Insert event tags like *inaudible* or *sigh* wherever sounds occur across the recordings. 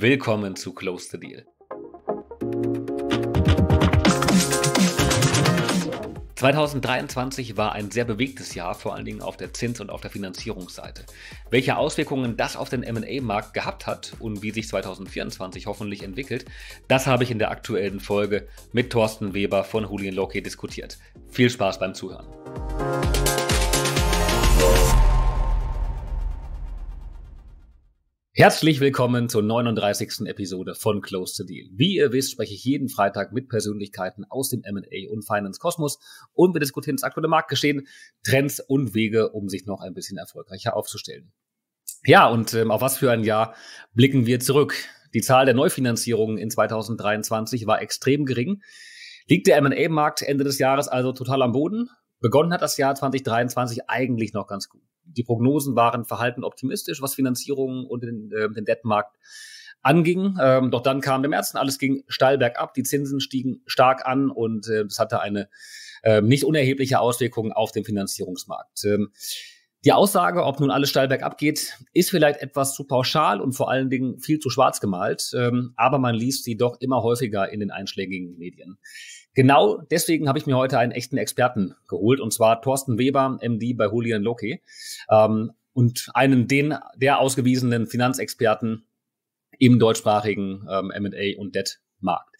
Willkommen zu Close the Deal. 2023 war ein sehr bewegtes Jahr, vor allen Dingen auf der Zins- und auf der Finanzierungsseite. Welche Auswirkungen das auf den MA-Markt gehabt hat und wie sich 2024 hoffentlich entwickelt, das habe ich in der aktuellen Folge mit Thorsten Weber von Julian Locke diskutiert. Viel Spaß beim Zuhören. Herzlich willkommen zur 39. Episode von Close to Deal. Wie ihr wisst, spreche ich jeden Freitag mit Persönlichkeiten aus dem M&A und Finance Kosmos und wir diskutieren das aktuelle Marktgeschehen, Trends und Wege, um sich noch ein bisschen erfolgreicher aufzustellen. Ja, und ähm, auf was für ein Jahr blicken wir zurück? Die Zahl der Neufinanzierungen in 2023 war extrem gering. Liegt der M&A-Markt Ende des Jahres also total am Boden? Begonnen hat das Jahr 2023 eigentlich noch ganz gut die Prognosen waren verhalten optimistisch, was Finanzierungen und den, äh, den Debtmarkt anging. Ähm, doch dann kam der März und alles ging steil bergab. Die Zinsen stiegen stark an und äh, das hatte eine äh, nicht unerhebliche Auswirkung auf den Finanzierungsmarkt. Ähm, die Aussage, ob nun alles steil bergab geht, ist vielleicht etwas zu pauschal und vor allen Dingen viel zu schwarz gemalt, ähm, aber man liest sie doch immer häufiger in den einschlägigen Medien. Genau deswegen habe ich mir heute einen echten Experten geholt, und zwar Thorsten Weber, MD bei Holy Loki, ähm, und einen den, der ausgewiesenen Finanzexperten im deutschsprachigen ähm, M&A und Debt-Markt.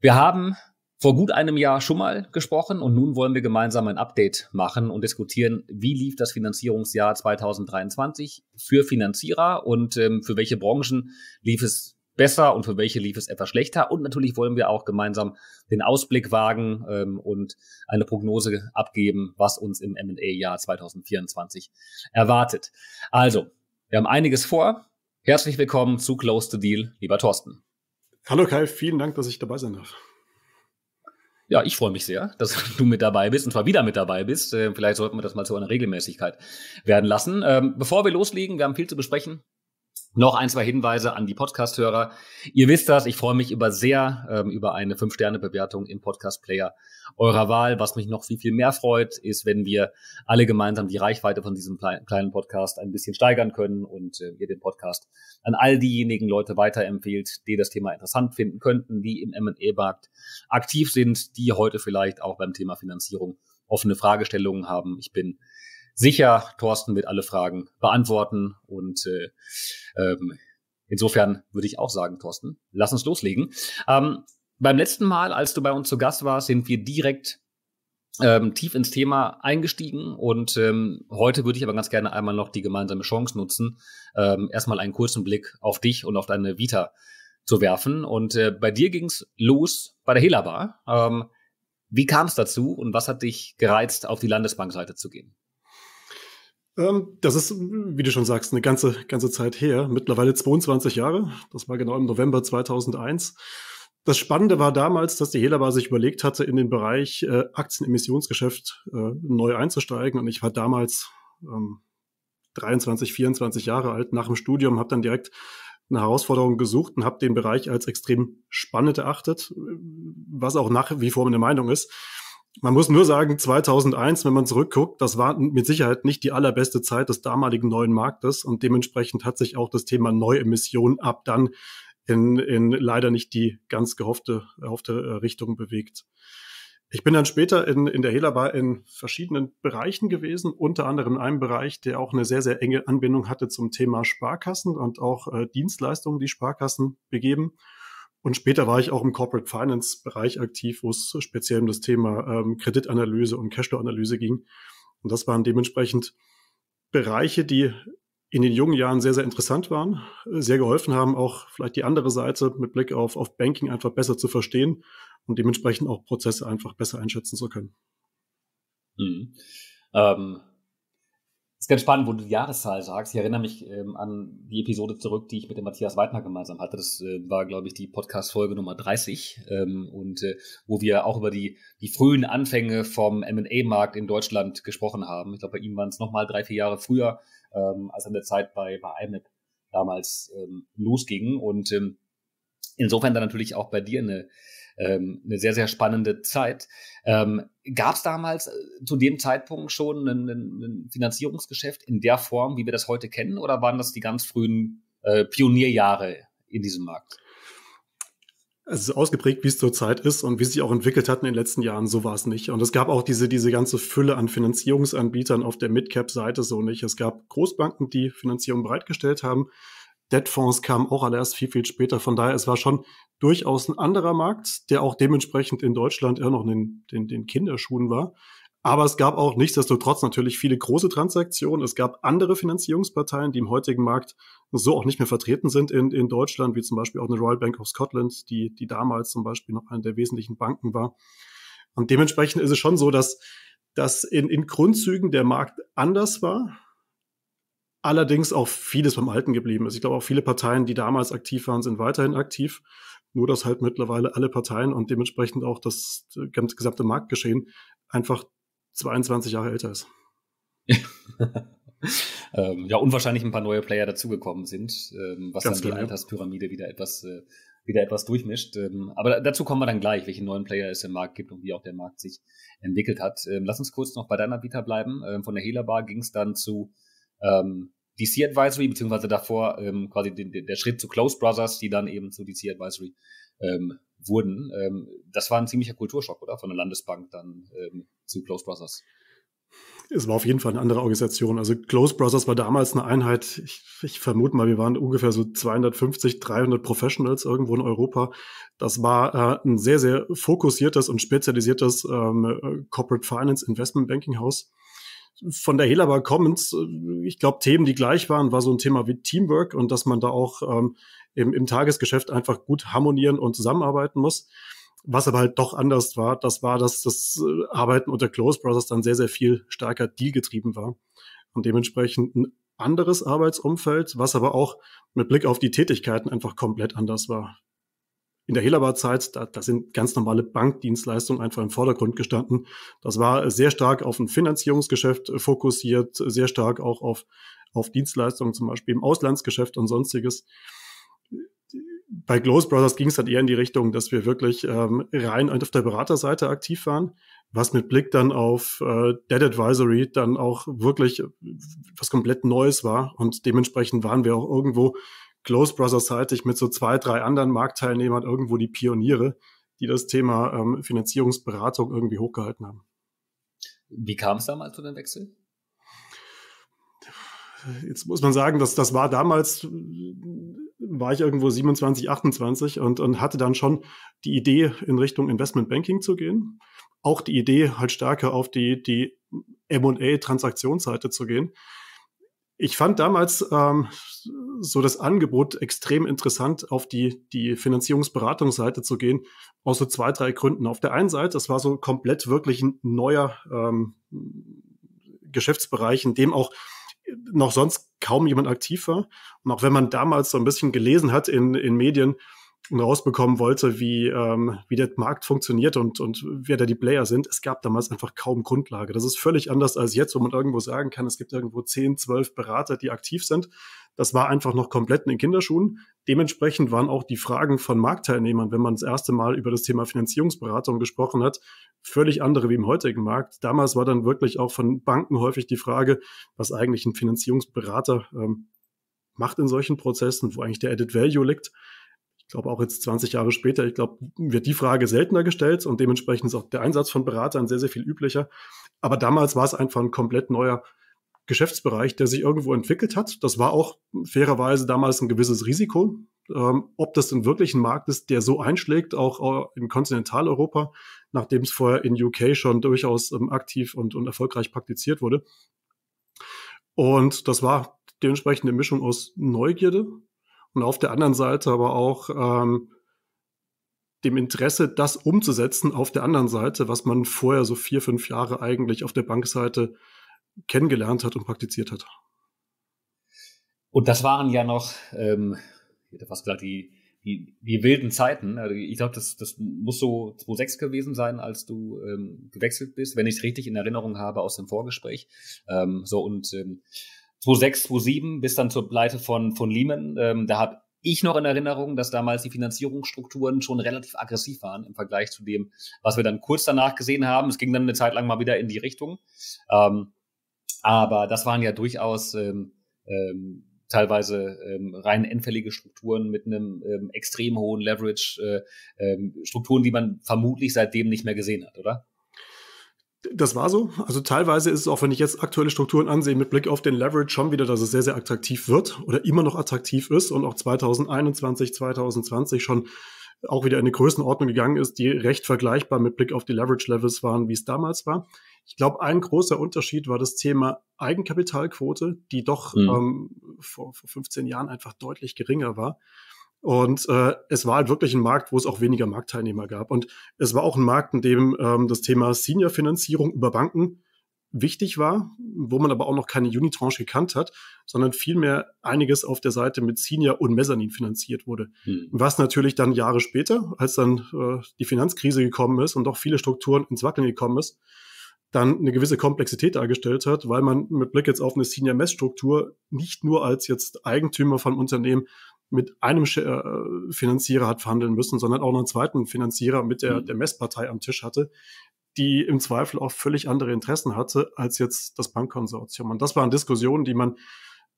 Wir haben vor gut einem Jahr schon mal gesprochen und nun wollen wir gemeinsam ein Update machen und diskutieren, wie lief das Finanzierungsjahr 2023 für Finanzierer und ähm, für welche Branchen lief es besser und für welche lief es etwas schlechter. Und natürlich wollen wir auch gemeinsam den Ausblick wagen ähm, und eine Prognose abgeben, was uns im MA-Jahr 2024 erwartet. Also, wir haben einiges vor. Herzlich willkommen zu Close the Deal, lieber Thorsten. Hallo Kai, vielen Dank, dass ich dabei sein darf. Ja, ich freue mich sehr, dass du mit dabei bist und zwar wieder mit dabei bist. Äh, vielleicht sollten wir das mal zu einer Regelmäßigkeit werden lassen. Ähm, bevor wir loslegen, wir haben viel zu besprechen. Noch ein, zwei Hinweise an die Podcast-Hörer. Ihr wisst das, ich freue mich über sehr ähm, über eine fünf sterne bewertung im Podcast-Player eurer Wahl. Was mich noch viel, viel mehr freut, ist, wenn wir alle gemeinsam die Reichweite von diesem kleinen Podcast ein bisschen steigern können und äh, ihr den Podcast an all diejenigen Leute weiterempfehlt, die das Thema interessant finden könnten, die im ma markt aktiv sind, die heute vielleicht auch beim Thema Finanzierung offene Fragestellungen haben. Ich bin sicher, Thorsten wird alle Fragen beantworten und äh, ähm, insofern würde ich auch sagen, Thorsten, lass uns loslegen. Ähm, beim letzten Mal, als du bei uns zu Gast warst, sind wir direkt ähm, tief ins Thema eingestiegen und ähm, heute würde ich aber ganz gerne einmal noch die gemeinsame Chance nutzen, ähm, erstmal einen kurzen Blick auf dich und auf deine Vita zu werfen. Und äh, bei dir ging's los bei der Hela Ähm, wie kam es dazu und was hat dich gereizt, auf die Landesbankseite zu gehen? Ähm, das ist, wie du schon sagst, eine ganze, ganze Zeit her, mittlerweile 22 Jahre. Das war genau im November 2001. Das Spannende war damals, dass die Helaba sich überlegt hatte, in den Bereich äh, Aktienemissionsgeschäft äh, neu einzusteigen. Und ich war damals ähm, 23, 24 Jahre alt, nach dem Studium, habe dann direkt eine Herausforderung gesucht und habe den Bereich als extrem spannend erachtet, was auch nach wie vor meine Meinung ist. Man muss nur sagen, 2001, wenn man zurückguckt, das war mit Sicherheit nicht die allerbeste Zeit des damaligen neuen Marktes und dementsprechend hat sich auch das Thema Neuemission ab dann in, in leider nicht die ganz gehoffte, erhoffte äh, Richtung bewegt. Ich bin dann später in, in der Helabar in verschiedenen Bereichen gewesen, unter anderem in einem Bereich, der auch eine sehr, sehr enge Anbindung hatte zum Thema Sparkassen und auch äh, Dienstleistungen, die Sparkassen begeben. Und später war ich auch im Corporate Finance Bereich aktiv, wo es speziell um das Thema ähm, Kreditanalyse und Cashflow-Analyse ging. Und das waren dementsprechend Bereiche, die in den jungen Jahren sehr, sehr interessant waren, äh, sehr geholfen haben, auch vielleicht die andere Seite mit Blick auf, auf Banking einfach besser zu verstehen und dementsprechend auch Prozesse einfach besser einschätzen zu können. Mhm. Ähm, ganz spannend, wo du die Jahreszahl sagst. Ich erinnere mich ähm, an die Episode zurück, die ich mit dem Matthias Weidner gemeinsam hatte. Das äh, war, glaube ich, die Podcast-Folge Nummer 30 ähm, und äh, wo wir auch über die, die frühen Anfänge vom M&A-Markt in Deutschland gesprochen haben. Ich glaube, bei ihm waren es nochmal drei, vier Jahre früher ähm, als an der Zeit bei, bei IMAP damals ähm, losging und ähm, insofern dann natürlich auch bei dir eine ähm, eine sehr, sehr spannende Zeit. Ähm, Gab es damals äh, zu dem Zeitpunkt schon ein, ein, Finanzierungsgeschäft in der Form, wie wir das heute kennen, oder waren das die ganz frühen äh, Pionierjahre in diesem Markt? Es ist ausgeprägt, wie es zurzeit ist und wie es sich auch entwickelt hat in den letzten Jahren, so war es nicht. Und es gab auch diese, diese ganze Fülle an Finanzierungsanbietern auf der Midcap-Seite so nicht. Es gab Großbanken, die Finanzierung bereitgestellt haben. Debtfonds kamen auch alle erst viel, viel später. Von daher, es war schon durchaus ein anderer Markt, der auch dementsprechend in Deutschland eher noch in den, den Kinderschuhen war. Aber es gab auch nichtsdestotrotz natürlich viele große Transaktionen. Es gab andere Finanzierungsparteien, die im heutigen Markt so auch nicht mehr vertreten sind in, in Deutschland, wie zum Beispiel auch eine Royal Bank of Scotland, die, die damals zum Beispiel noch eine der wesentlichen Banken war. Und dementsprechend ist es schon so, dass, dass in, in Grundzügen der Markt anders war allerdings auch vieles beim Alten geblieben ist. Ich glaube, auch viele Parteien, die damals aktiv waren, sind weiterhin aktiv. Nur, dass halt mittlerweile alle Parteien und dementsprechend auch das gesamte Marktgeschehen einfach 22 Jahre älter ist. *laughs* ähm, ja, unwahrscheinlich ein paar neue Player dazugekommen sind, ähm, was Ganz dann die genau, Alterspyramide ja. wieder etwas, äh, wieder etwas durchmischt. Ähm, aber dazu kommen wir dann gleich, welche neuen Player es im Markt gibt und wie auch der Markt sich entwickelt hat. Ähm, lass uns kurz noch bei deiner Bieter bleiben. Ähm, von der Hela Bar ging es dann zu ähm, DC Advisory, beziehungsweise davor ähm, quasi den, der Schritt zu Close Brothers, die dann eben zu DC Advisory ähm, wurden. Ähm, das war ein ziemlicher Kulturschock, oder? Von der Landesbank dann ähm, zu Close Brothers. Es war auf jeden Fall eine andere Organisation. Also Close Brothers war damals eine Einheit, ich, ich vermute mal, wir waren ungefähr so 250, 300 Professionals irgendwo in Europa. Das war äh, ein sehr, sehr fokussiertes und spezialisiertes ähm, äh, Corporate Finance Investment Banking House von der Helaba Commons, äh, ich glaube, Themen, die gleich waren, war so ein Thema wie Teamwork und dass man da auch ähm, im, im Tagesgeschäft einfach gut harmonieren und zusammenarbeiten muss. Was aber halt doch anders war, das war, dass das äh, Arbeiten unter Close Brothers dann sehr, sehr viel stärker dealgetrieben war und dementsprechend ein anderes Arbeitsumfeld, was aber auch mit Blick auf die Tätigkeiten einfach komplett anders war in der Hellerbar-Zeit, da, da sind ganz normale Bankdienstleistungen einfach im Vordergrund gestanden. Das war sehr stark auf ein Finanzierungsgeschäft äh, fokussiert, sehr stark auch auf, auf Dienstleistungen, zum Beispiel im Auslandsgeschäft und sonstiges bei Close Brothers ging es dann eher in die Richtung, dass wir wirklich ähm, rein auf der Beraterseite aktiv waren, was mit Blick dann auf äh, Dead Advisory dann auch wirklich äh, was komplett Neues war und dementsprechend waren wir auch irgendwo Close Brothers halte ich mit so zwei, drei anderen Marktteilnehmern irgendwo die Pioniere, die das Thema ähm, Finanzierungsberatung irgendwie hochgehalten haben. Wie kam es damals zu dem Wechsel? Jetzt muss man sagen, dass das war damals, war ich irgendwo 27, 28 und, und hatte dann schon die Idee, in Richtung Investment Banking zu gehen. Auch die Idee, halt stärker auf die, die MA-Transaktionsseite zu gehen. Ich fand damals ähm, so das Angebot extrem interessant, auf die, die Finanzierungsberatungsseite zu gehen, aus so zwei, drei Gründen. Auf der einen Seite, das war so komplett wirklich ein neuer ähm, Geschäftsbereich, in dem auch noch sonst kaum jemand aktiv war. Und auch wenn man damals so ein bisschen gelesen hat in, in Medien, rausbekommen wollte, wie, ähm, wie der Markt funktioniert und, und wer da die Player sind. Es gab damals einfach kaum Grundlage. Das ist völlig anders als jetzt, wo man irgendwo sagen kann, es gibt irgendwo 10, 12 Berater, die aktiv sind. Das war einfach noch komplett in den Kinderschuhen. Dementsprechend waren auch die Fragen von Marktteilnehmern, wenn man das erste Mal über das Thema Finanzierungsberatung gesprochen hat, völlig andere wie im heutigen Markt. Damals war dann wirklich auch von Banken häufig die Frage, was eigentlich ein Finanzierungsberater ähm, macht in solchen Prozessen, wo eigentlich der Added Value liegt ich glaube auch jetzt 20 Jahre später, ich glaube, wird die Frage seltener gestellt und dementsprechend ist auch der Einsatz von Beratern sehr, sehr viel üblicher. Aber damals war es einfach ein komplett neuer Geschäftsbereich, der sich irgendwo entwickelt hat. Das war auch fairerweise damals ein gewisses Risiko. Ähm, ob das denn wirklich ein Markt ist, der so einschlägt, auch äh, in Kontinentaleuropa, nachdem es vorher in UK schon durchaus ähm, aktiv und, und erfolgreich praktiziert wurde. Und das war dementsprechend eine Mischung aus Neugierde, und auf der anderen Seite aber auch ähm, dem Interesse, das umzusetzen auf der anderen Seite, was man vorher so vier, fünf Jahre eigentlich auf der Bankseite kennengelernt hat und praktiziert hat. Und das waren ja noch, ähm, ich hätte fast gesagt, die, die, die wilden Zeiten. Also ich glaube, das, das muss so 2006 gewesen sein, als du ähm, gewechselt bist, wenn ich es richtig in Erinnerung habe aus dem Vorgespräch. Ähm, so und ähm, 2006, 2007 bis dann zur Pleite von, von Lehman. Ähm, da habe ich noch in Erinnerung, dass damals die Finanzierungsstrukturen schon relativ aggressiv waren im Vergleich zu dem, was wir dann kurz danach gesehen haben. Es ging dann eine Zeit lang mal wieder in die Richtung. Ähm, aber das waren ja durchaus ähm, ähm, teilweise ähm, rein endfällige Strukturen mit einem ähm, extrem hohen Leverage, äh, ähm, Strukturen, die man vermutlich seitdem nicht mehr gesehen hat, oder? Das war so. Also teilweise ist es auch, wenn ich jetzt aktuelle Strukturen ansehe, mit Blick auf den Leverage schon wieder, dass es sehr, sehr attraktiv wird oder immer noch attraktiv ist und auch 2021, 2020 schon auch wieder in eine Größenordnung gegangen ist, die recht vergleichbar mit Blick auf die Leverage Levels waren, wie es damals war. Ich glaube, ein großer Unterschied war das Thema Eigenkapitalquote, die doch mhm. ähm, vor, vor 15 Jahren einfach deutlich geringer war. Und äh, es war halt wirklich ein Markt, wo es auch weniger Marktteilnehmer gab. Und es war auch ein Markt, in dem ähm, das Thema Senior-Finanzierung über Banken wichtig war, wo man aber auch noch keine Unitranche gekannt hat, sondern vielmehr einiges auf der Seite mit Senior und Mezzanin finanziert wurde. Hm. Was natürlich dann Jahre später, als dann äh, die Finanzkrise gekommen ist und auch viele Strukturen ins Wackeln gekommen ist, dann eine gewisse Komplexität dargestellt hat, weil man mit Blick jetzt auf eine senior messstruktur nicht nur als jetzt Eigentümer von Unternehmen mit einem äh, Finanzierer hat verhandeln müssen, sondern auch noch einen zweiten Finanzierer mit der, mhm. der Messpartei am Tisch hatte, die im Zweifel auch völlig andere Interessen hatte als jetzt das Bankkonsortium. Und das waren Diskussionen, die man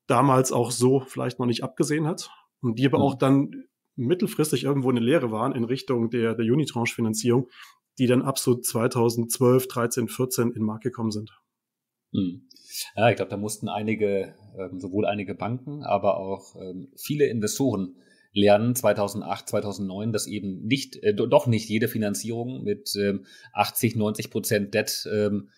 damals auch so vielleicht noch nicht abgesehen hat und die aber mhm. auch dann mittelfristig irgendwo eine Lehre waren in Richtung der, der Unitranche-Finanzierung, die dann ab so 2012, 13, 14 in Markt gekommen sind. Mhm. Ja, ich glaube, da mussten einige, ähm, sowohl einige Banken, aber auch ähm, viele Investoren lernen 2008, 2009, dass eben nicht, äh, doch nicht jede Finanzierung mit ähm, 80, 90 Prozent Debt ähm,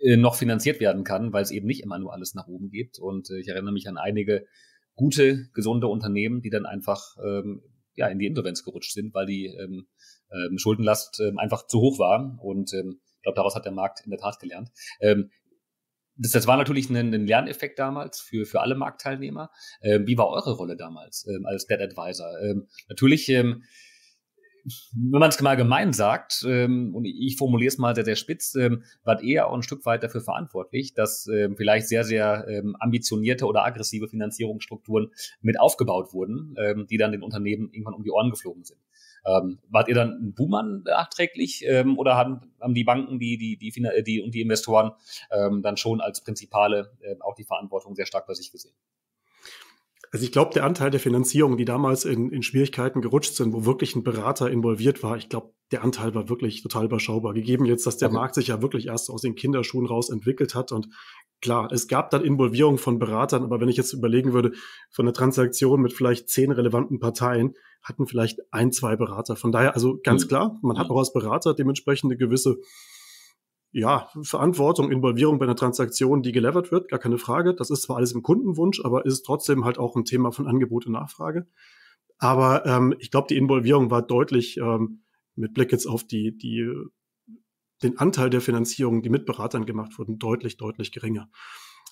äh, noch finanziert werden kann, weil es eben nicht immer nur alles nach oben geht. Und äh, ich erinnere mich an einige gute, gesunde Unternehmen, die dann einfach ähm, ja, in die Insolvenz gerutscht sind, weil die ähm, ähm Schuldenlast ähm, einfach zu hoch war. Und ähm, ich glaube, daraus hat der Markt in der Tat gelernt. Ähm, das, das war natürlich ein, ein Lerneffekt damals für, für alle Marktteilnehmer. Ähm, wie war eure Rolle damals ähm, als Dead Advisor? Ähm, natürlich, ähm, wenn man es mal gemein sagt, ähm, und ich formuliere es mal sehr, sehr spitz, ähm, wart ihr auch ein Stück weit dafür verantwortlich, dass ähm, vielleicht sehr, sehr ähm, ambitionierte oder aggressive Finanzierungsstrukturen mit aufgebaut wurden, ähm, die dann den Unternehmen irgendwann um die Ohren geflogen sind. Ähm, wart ihr dann ein Buhmann nachträglich ähm, oder haben, haben die Banken, die, die, die, die, äh, die und die Investoren ähm, dann schon als Prinzipale äh, auch die Verantwortung sehr stark bei sich gesehen? Also ich glaube, der Anteil der Finanzierung, die damals in, in Schwierigkeiten gerutscht sind, wo wirklich ein Berater involviert war, ich glaube, der Anteil war wirklich total überschaubar. Gegeben jetzt, dass der okay. Markt sich ja wirklich erst aus den Kinderschuhen raus entwickelt hat. Und klar, es gab dann Involvierung von Beratern, aber wenn ich jetzt überlegen würde, von einer Transaktion mit vielleicht zehn relevanten Parteien, hatten vielleicht ein, zwei Berater. Von daher, also ganz mhm. klar, man hat mhm. auch als Berater dementsprechend eine gewisse ja, Verantwortung, Involvierung bei einer Transaktion, die gelevert wird, gar keine Frage. Das ist zwar alles im Kundenwunsch, aber ist trotzdem halt auch ein Thema von Angebot und Nachfrage. Aber ähm, ich glaube, die Involvierung war deutlich ähm, mit Blick jetzt auf die, die, den Anteil der Finanzierung, die mit Beratern gemacht wurden, deutlich, deutlich geringer.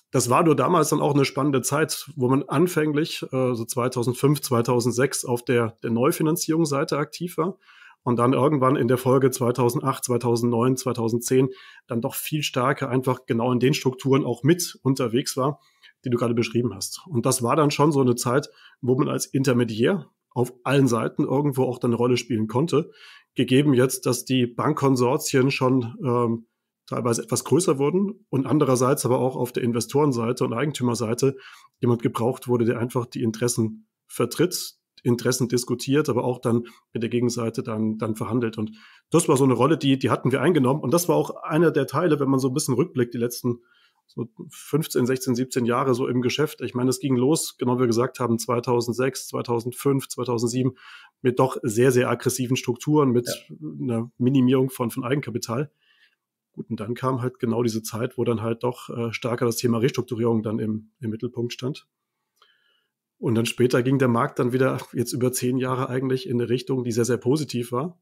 Das war nur damals dann auch eine spannende Zeit, wo man anfänglich, äh, so 2005, 2006, auf der, der Neufinanzierungsseite aktiv war und dann irgendwann in der Folge 2008, 2009, 2010 dann doch viel stärker einfach genau in den Strukturen auch mit unterwegs war, die du gerade beschrieben hast. Und das war dann schon so eine Zeit, wo man als Intermediär auf allen Seiten irgendwo auch dann eine Rolle spielen konnte. Gegeben jetzt, dass die Bankkonsortien schon ähm, teilweise etwas größer wurden und andererseits aber auch auf der Investorenseite und Eigentümerseite jemand gebraucht wurde, der einfach die Interessen vertritt, Interessen diskutiert, aber auch dann mit der Gegenseite dann, dann verhandelt. Und das war so eine Rolle, die, die hatten wir eingenommen. Und das war auch einer der Teile, wenn man so ein bisschen rückblickt, die letzten so 15, 16, 17 Jahre so im Geschäft. Ich meine, es ging los, genau wie wir gesagt haben, 2006, 2005, 2007 mit doch sehr, sehr aggressiven Strukturen, mit ja. einer Minimierung von, von Eigenkapital. Gut, und dann kam halt genau diese Zeit, wo dann halt doch äh, stärker das Thema Restrukturierung dann im, im Mittelpunkt stand. Und dann später ging der Markt dann wieder jetzt über zehn Jahre eigentlich in eine Richtung, die sehr, sehr positiv war.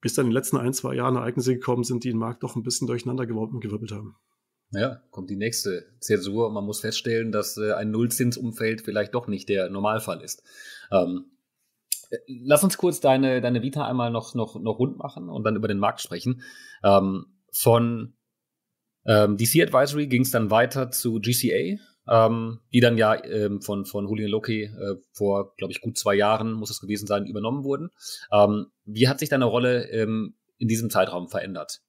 Bis dann in den letzten ein, zwei Jahren Ereignisse gekommen sind, die den Markt doch ein bisschen durcheinander gewirbelt haben. Ja, kommt die nächste Zäsur. Man muss feststellen, dass äh, ein Nullzinsumfeld vielleicht doch nicht der Normalfall ist. Ähm, äh, lass uns kurz deine, deine Vita einmal noch, noch, noch rund machen und dann über den Markt sprechen. Ähm, von ähm, DC Advisory ging es dann weiter zu GCA ähm, die dann ja ähm, von, von Julian Loki äh, vor, glaube ich, gut zwei Jahren, muss es gewesen sein, übernommen wurden. Ähm, wie hat sich deine Rolle ähm, in diesem Zeitraum verändert?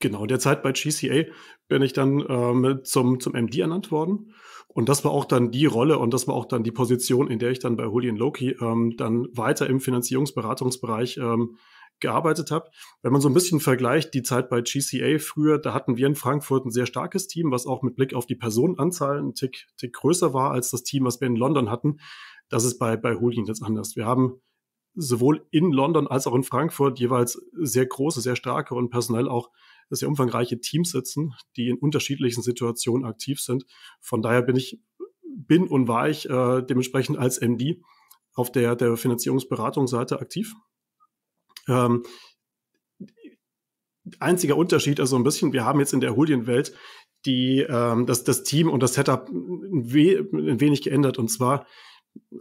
Genau, in der Zeit bei GCA bin ich dann ähm, zum, zum MD ernannt worden. Und das war auch dann die Rolle und das war auch dann die Position, in der ich dann bei Julian Loki ähm, dann weiter im Finanzierungsberatungsbereich ähm, gearbeitet habe. Wenn man so ein bisschen vergleicht die Zeit bei GCA früher, da hatten wir in Frankfurt ein sehr starkes Team, was auch mit Blick auf die Personenanzahl ein Tick, Tick größer war als das Team, was wir in London hatten. Das ist bei, bei Holding jetzt anders. Wir haben sowohl in London als auch in Frankfurt jeweils sehr große, sehr starke und personell auch sehr umfangreiche Teams sitzen, die in unterschiedlichen Situationen aktiv sind. Von daher bin ich, bin und war ich äh, dementsprechend als MD auf der, der Finanzierungsberatungsseite aktiv ähm, einziger Unterschied ist so ein bisschen, wir haben jetzt in der Huldienwelt die, ähm, das, das Team und das Setup ein, we ein wenig geändert. Und zwar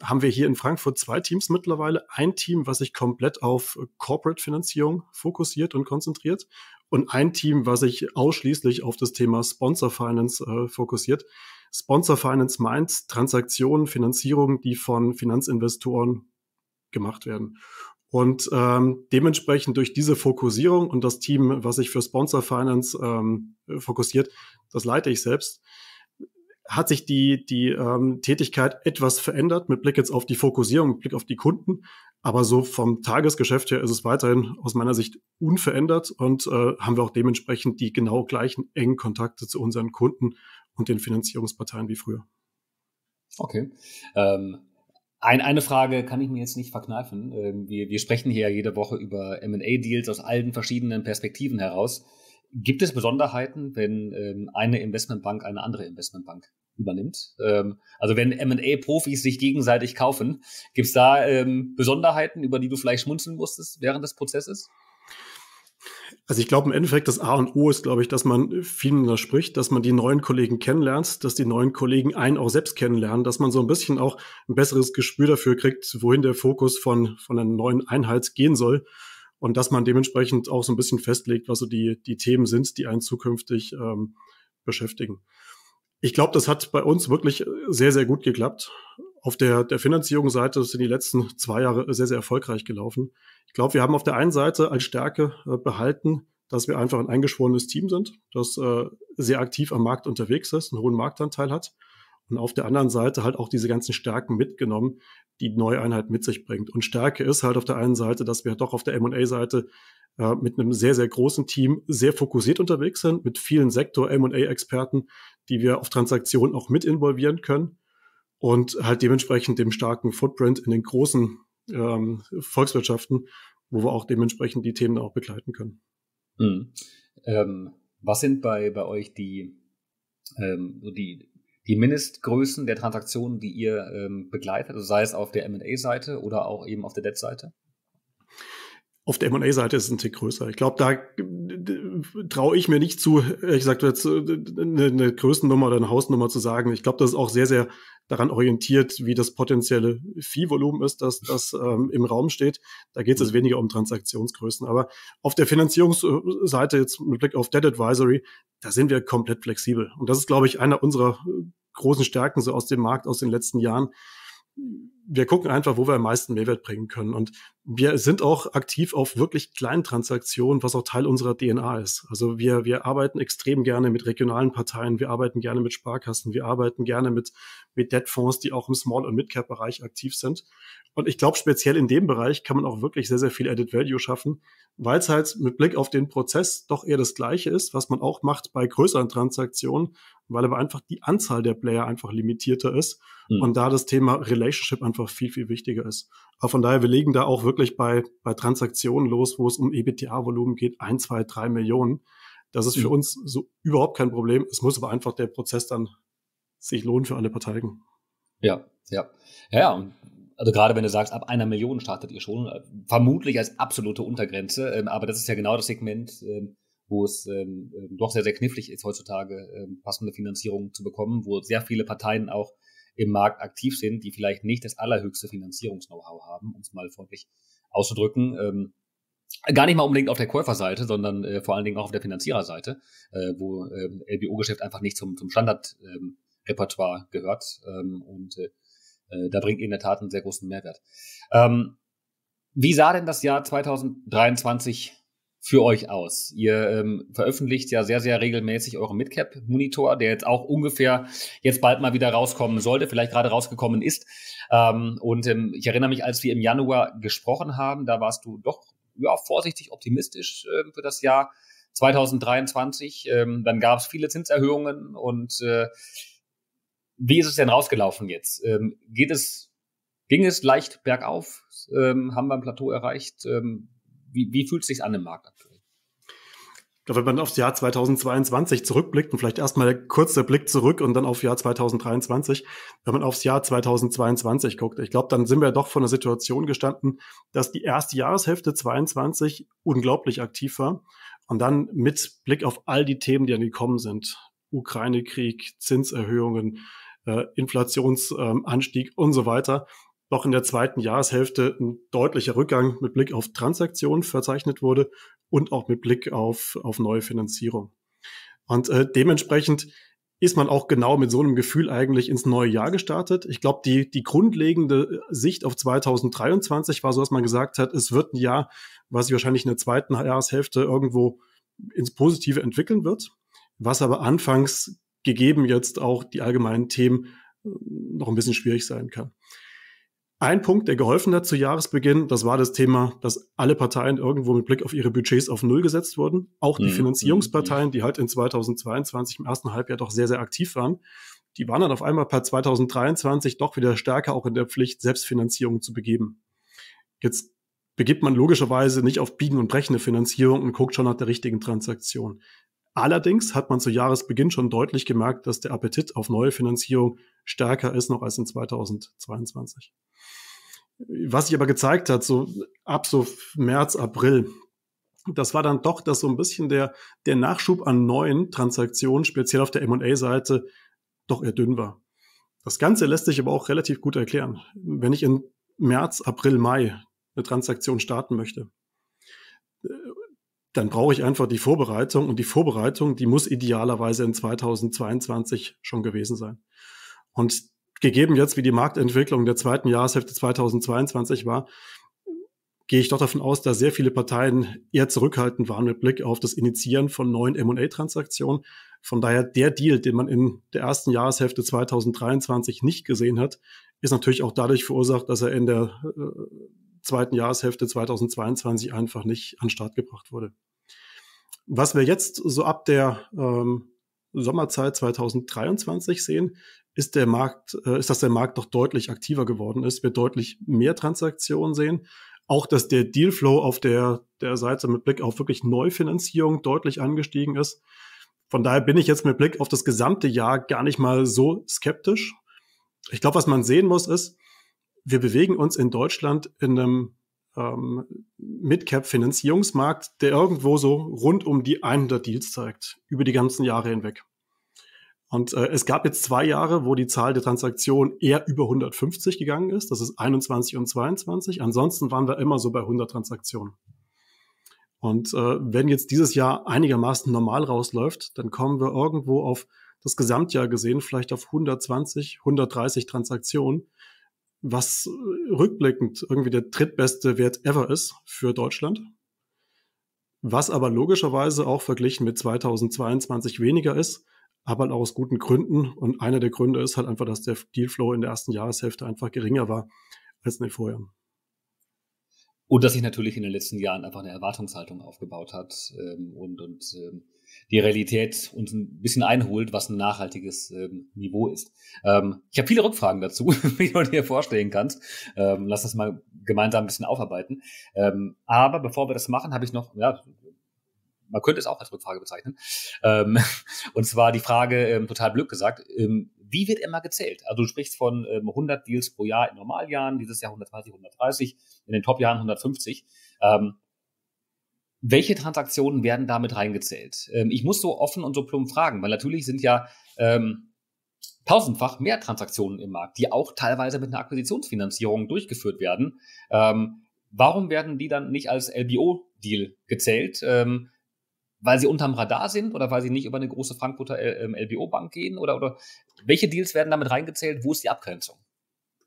haben wir hier in Frankfurt zwei Teams mittlerweile. Ein Team, was sich komplett auf Corporate-Finanzierung fokussiert und konzentriert und ein Team, was sich ausschließlich auf das Thema Sponsor Finance äh, fokussiert. Sponsor Finance meint Transaktionen, Finanzierungen, die von Finanzinvestoren gemacht werden. Und ähm, dementsprechend durch diese Fokussierung und das Team, was sich für Sponsor Finance ähm, fokussiert, das leite ich selbst, hat sich die, die ähm, Tätigkeit etwas verändert mit Blick jetzt auf die Fokussierung, mit Blick auf die Kunden. Aber so vom Tagesgeschäft her ist es weiterhin aus meiner Sicht unverändert und äh, haben wir auch dementsprechend die genau gleichen engen Kontakte zu unseren Kunden und den Finanzierungsparteien wie früher. Okay. Ähm, ein, eine Frage kann ich mir jetzt nicht verkneifen. Ähm, wir, wir sprechen hier jede Woche über MA-Deals aus allen verschiedenen Perspektiven heraus. Gibt es Besonderheiten, wenn ähm, eine Investmentbank eine andere Investmentbank übernimmt? Ähm, also wenn MA-Profis sich gegenseitig kaufen, gibt es da ähm, Besonderheiten, über die du vielleicht schmunzeln musstest während des Prozesses? Also ich glaube im Endeffekt das A und O ist, glaube ich, dass man vielen da spricht, dass man die neuen Kollegen kennenlernt, dass die neuen Kollegen einen auch selbst kennenlernen, dass man so ein bisschen auch ein besseres Gespür dafür kriegt, wohin der Fokus von, von einer neuen Einheit gehen soll und dass man dementsprechend auch so ein bisschen festlegt, was so die, die Themen sind, die einen zukünftig ähm, beschäftigen. Ich glaube, das hat bei uns wirklich sehr, sehr gut geklappt auf der, der Finanzierungsseite sind die letzten zwei Jahre sehr, sehr erfolgreich gelaufen. Ich glaube, wir haben auf der einen Seite als Stärke äh, behalten, dass wir einfach ein eingeschworenes Team sind, das äh, sehr aktiv am Markt unterwegs ist, einen hohen Marktanteil hat und auf der anderen Seite halt auch diese ganzen Stärken mitgenommen, die neue Einheit mit sich bringt. Und Stärke ist halt auf der einen Seite, dass wir doch auf der M&A-Seite äh, mit einem sehr, sehr großen Team sehr fokussiert unterwegs sind, mit vielen Sektor-M&A-Experten, die wir auf Transaktionen auch mit involvieren können und halt dementsprechend dem starken Footprint in den großen ähm, Volkswirtschaften, wo wir auch dementsprechend die Themen auch begleiten können. Mhm. Ähm, was sind bei, bei euch die, ähm, die, die Mindestgrößen der Transaktionen, die ihr ähm, begleitet, also sei es auf der MA-Seite oder auch eben auf der Debt-Seite? Auf der M&A-Seite ist es ein Tick größer. Ich glaube, da traue ich mir nicht zu, ehrlich gesagt, äh, eine, eine Größennummer oder eine Hausnummer zu sagen. Ich glaube, das ist auch sehr, sehr daran orientiert, wie das potenzielle Fee-Volumen ist, dass das ähm, im Raum steht. Da geht es mhm. weniger um Transaktionsgrößen. Aber auf der Finanzierungsseite, jetzt mit Blick auf Debt Advisory, da sind wir komplett flexibel. Und das ist, glaube ich, einer unserer großen Stärken so aus dem Markt aus den letzten Jahren, wir gucken einfach, wo wir am meisten Mehrwert bringen können. Und wir sind auch aktiv auf wirklich kleinen Transaktionen, was auch Teil unserer DNA ist. Also wir, wir arbeiten extrem gerne mit regionalen Parteien, wir arbeiten gerne mit Sparkassen, wir arbeiten gerne mit, mit Debtfonds, die auch im Small- und Mid-Cap-Bereich aktiv sind. Und ich glaube, speziell in dem Bereich kann man auch wirklich sehr, sehr viel Added Value schaffen, weil es halt mit Blick auf den Prozess doch eher das Gleiche ist, was man auch macht bei größeren Transaktionen, weil aber einfach die Anzahl der Player einfach limitierter ist mhm. und da das Thema Relationship einfach viel, viel wichtiger ist. Aber von daher, wir legen da auch wirklich bei, bei Transaktionen los, wo es um EBTA-Volumen geht, ein, zwei, drei Millionen. Das ist für hm. uns so überhaupt kein Problem. Es muss aber einfach der Prozess dann sich lohnen für alle Parteien. Ja, ja. Ja, ja. Also gerade wenn du sagst, ab einer Million startet ihr schon, äh, vermutlich als absolute Untergrenze, ähm, aber das ist ja genau das Segment, ähm, wo es ähm, ähm, doch sehr, sehr knifflig ist, heutzutage ähm, passende Finanzierung zu bekommen, wo sehr viele Parteien auch im Markt aktiv sind, die vielleicht nicht das allerhöchste Finanzierungs-Know-how haben, um es mal freundlich auszudrücken. Ähm, gar nicht mal unbedingt auf der Käuferseite, sondern äh, vor allen Dingen auch auf der Finanziererseite, äh, wo äh, LBO-Geschäft einfach nicht zum, zum Standard-Repertoire ähm, gehört. Ähm, und äh, äh da bringt ihr in der Tat einen sehr großen Mehrwert. Ähm, wie sah denn das Jahr 2023 für euch aus? Ihr ähm, veröffentlicht ja sehr, sehr regelmäßig euren Midcap-Monitor, der jetzt auch ungefähr jetzt bald mal wieder rauskommen sollte, vielleicht gerade rausgekommen ist. Ähm, und ähm, ich erinnere mich, als wir im Januar gesprochen haben, da warst du doch ja, vorsichtig optimistisch äh, für das Jahr 2023. Ähm, dann gab es viele Zinserhöhungen und äh, wie ist es denn rausgelaufen jetzt? Ähm, geht es, ging es leicht bergauf? Ähm, haben wir ein Plateau erreicht? Ähm, wie, wie fühlt es sich an im Markt aktuell? Wenn man aufs Jahr 2022 zurückblickt und vielleicht erstmal der Blick zurück und dann auf Jahr 2023, wenn man aufs Jahr 2022 guckt, ich glaube, dann sind wir doch von der Situation gestanden, dass die erste Jahreshälfte 22 unglaublich aktiv war und dann mit Blick auf all die Themen, die dann gekommen sind, Ukraine-Krieg, Zinserhöhungen, äh, Inflationsanstieg und so weiter, noch in der zweiten Jahreshälfte ein deutlicher Rückgang mit Blick auf Transaktionen verzeichnet wurde und auch mit Blick auf, auf neue Finanzierung. Und äh, dementsprechend ist man auch genau mit so einem Gefühl eigentlich ins neue Jahr gestartet. Ich glaube, die, die grundlegende äh, Sicht auf 2023 war so, dass man gesagt hat, es wird ein Jahr, was sich wahrscheinlich in der zweiten Jahreshälfte irgendwo ins Positive entwickeln wird, was aber anfangs gegeben jetzt auch die allgemeinen Themen äh, noch ein bisschen schwierig sein kann. Ein Punkt, der geholfen hat zu Jahresbeginn, das war das Thema, dass alle Parteien irgendwo mit Blick auf ihre Budgets auf Null gesetzt wurden. Auch die mhm. Finanzierungsparteien, die halt in 2022 im ersten Halbjahr doch sehr, sehr aktiv waren, die waren dann auf einmal per 2023 doch wieder stärker auch in der Pflicht, Selbstfinanzierung zu begeben. Jetzt begibt man logischerweise nicht auf Biegen und Brechen Finanzierung und guckt schon nach der richtigen Transaktion. Allerdings hat man zu Jahresbeginn schon deutlich gemerkt, dass der Appetit auf neue Finanzierung stärker ist noch als in 2022. Was sich aber gezeigt hat, so ab so März, April, das war dann doch, dass so ein bisschen der, der Nachschub an neuen Transaktionen, speziell auf der MA-Seite, doch eher dünn war. Das Ganze lässt sich aber auch relativ gut erklären. Wenn ich in März, April, Mai eine Transaktion starten möchte, dann brauche ich einfach die Vorbereitung und die Vorbereitung, die muss idealerweise in 2022 schon gewesen sein. Und gegeben jetzt, wie die Marktentwicklung der zweiten Jahreshälfte 2022 war, gehe ich doch davon aus, dass sehr viele Parteien eher zurückhaltend waren mit Blick auf das Initiieren von neuen M&A-Transaktionen. Von daher der Deal, den man in der ersten Jahreshälfte 2023 nicht gesehen hat, ist natürlich auch dadurch verursacht, dass er in der äh, zweiten Jahreshälfte 2022 einfach nicht an den Start gebracht wurde. Was wir jetzt so ab der ähm, Sommerzeit 2023 sehen, ist der Markt, äh, ist, dass der Markt doch deutlich aktiver geworden ist, wir deutlich mehr Transaktionen sehen. Auch, dass der Dealflow auf der, der Seite mit Blick auf wirklich Neufinanzierung deutlich angestiegen ist. Von daher bin ich jetzt mit Blick auf das gesamte Jahr gar nicht mal so skeptisch. Ich glaube, was man sehen muss, ist, wir bewegen uns in Deutschland in einem ähm, cap finanzierungsmarkt der irgendwo so rund um die 100 Deals zeigt, über die ganzen Jahre hinweg. Und äh, es gab jetzt zwei Jahre, wo die Zahl der Transaktionen eher über 150 gegangen ist. Das ist 21 und 22. Ansonsten waren wir immer so bei 100 Transaktionen. Und äh, wenn jetzt dieses Jahr einigermaßen normal rausläuft, dann kommen wir irgendwo auf das Gesamtjahr gesehen vielleicht auf 120, 130 Transaktionen was äh, rückblickend irgendwie der drittbeste Wert ever ist für Deutschland. Was aber logischerweise auch verglichen mit 2022 weniger ist, aber halt auch aus guten Gründen. Und einer der Gründe ist halt einfach, dass der Dealflow in der ersten Jahreshälfte einfach geringer war als in den Vorjahren. Und dass sich natürlich in den letzten Jahren einfach eine Erwartungshaltung aufgebaut hat ähm, und, und ähm, die Realität uns ein bisschen einholt, was ein nachhaltiges ähm, Niveau ist. Ähm, ich habe viele Rückfragen dazu, *laughs* wie du dir vorstellen kannst. Ähm, lass das mal gemeinsam ein bisschen aufarbeiten. Ähm, aber bevor wir das machen, habe ich noch, ja, man könnte es auch als Rückfrage bezeichnen. Ähm, *laughs* und zwar die Frage, ähm, total blöd gesagt, wie wird immer gezählt? Also du sprichst von 100 Deals pro Jahr in Normaljahren, dieses Jahr 120, 130, in den Topjahren 150. Ähm, welche Transaktionen werden damit reingezählt? Ähm, ich muss so offen und so plump fragen, weil natürlich sind ja ähm, tausendfach mehr Transaktionen im Markt, die auch teilweise mit einer Akquisitionsfinanzierung durchgeführt werden. Ähm, warum werden die dann nicht als LBO-Deal gezählt? Ähm, weil sie unterm Radar sind oder weil sie nicht über eine große Frankfurter äh, ähm, LBO-Bank gehen? Oder, oder welche Deals werden damit reingezählt? Wo ist die Abgrenzung?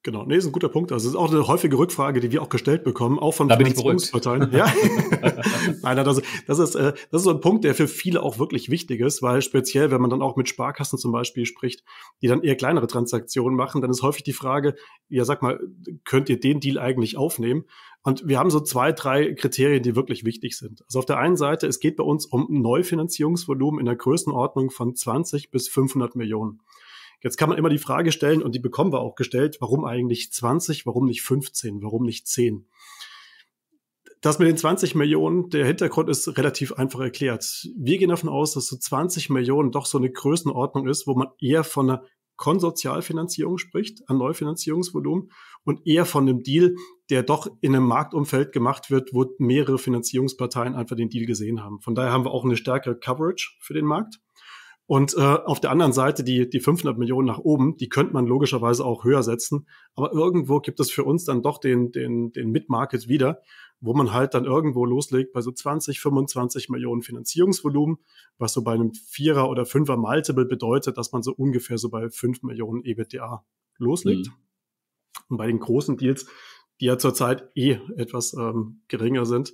Genau, nee, ist ein guter Punkt. Also es ist auch eine häufige Rückfrage, die wir auch gestellt bekommen, auch von da Finanzierungsparteien. ja. *laughs* Nein, also das ist, äh, das ist so ein Punkt, der für viele auch wirklich wichtig ist, weil speziell, wenn man dann auch mit Sparkassen zum Beispiel spricht, die dann eher kleinere Transaktionen machen, dann ist häufig die Frage, ja sag mal, könnt ihr den Deal eigentlich aufnehmen? Und wir haben so zwei, drei Kriterien, die wirklich wichtig sind. Also auf der einen Seite, es geht bei uns um Neufinanzierungsvolumen in der Größenordnung von 20 bis 500 Millionen. Jetzt kann man immer die Frage stellen, und die bekommen wir auch gestellt, warum eigentlich 20, warum nicht 15, warum nicht 10? Das mit den 20 Millionen, der Hintergrund ist relativ einfach erklärt. Wir gehen davon aus, dass so 20 Millionen doch so eine Größenordnung ist, wo man eher von einer Konsortialfinanzierung spricht, an Neufinanzierungsvolumen und eher von einem Deal, der doch in einem Marktumfeld gemacht wird, wo mehrere Finanzierungsparteien einfach den Deal gesehen haben. Von daher haben wir auch eine stärkere Coverage für den Markt. Und äh, auf der anderen Seite die, die 500 Millionen nach oben, die könnte man logischerweise auch höher setzen. Aber irgendwo gibt es für uns dann doch den, den, den Mid-Market wieder, wo man halt dann irgendwo loslegt bei so 20, 25 Millionen Finanzierungsvolumen, was so bei einem Vierer- oder Fünfer-Multiple bedeutet, dass man so ungefähr so bei 5 Millionen EBITDA loslegt. Mhm. Und bei den großen Deals, die ja zurzeit eh etwas ähm, geringer sind,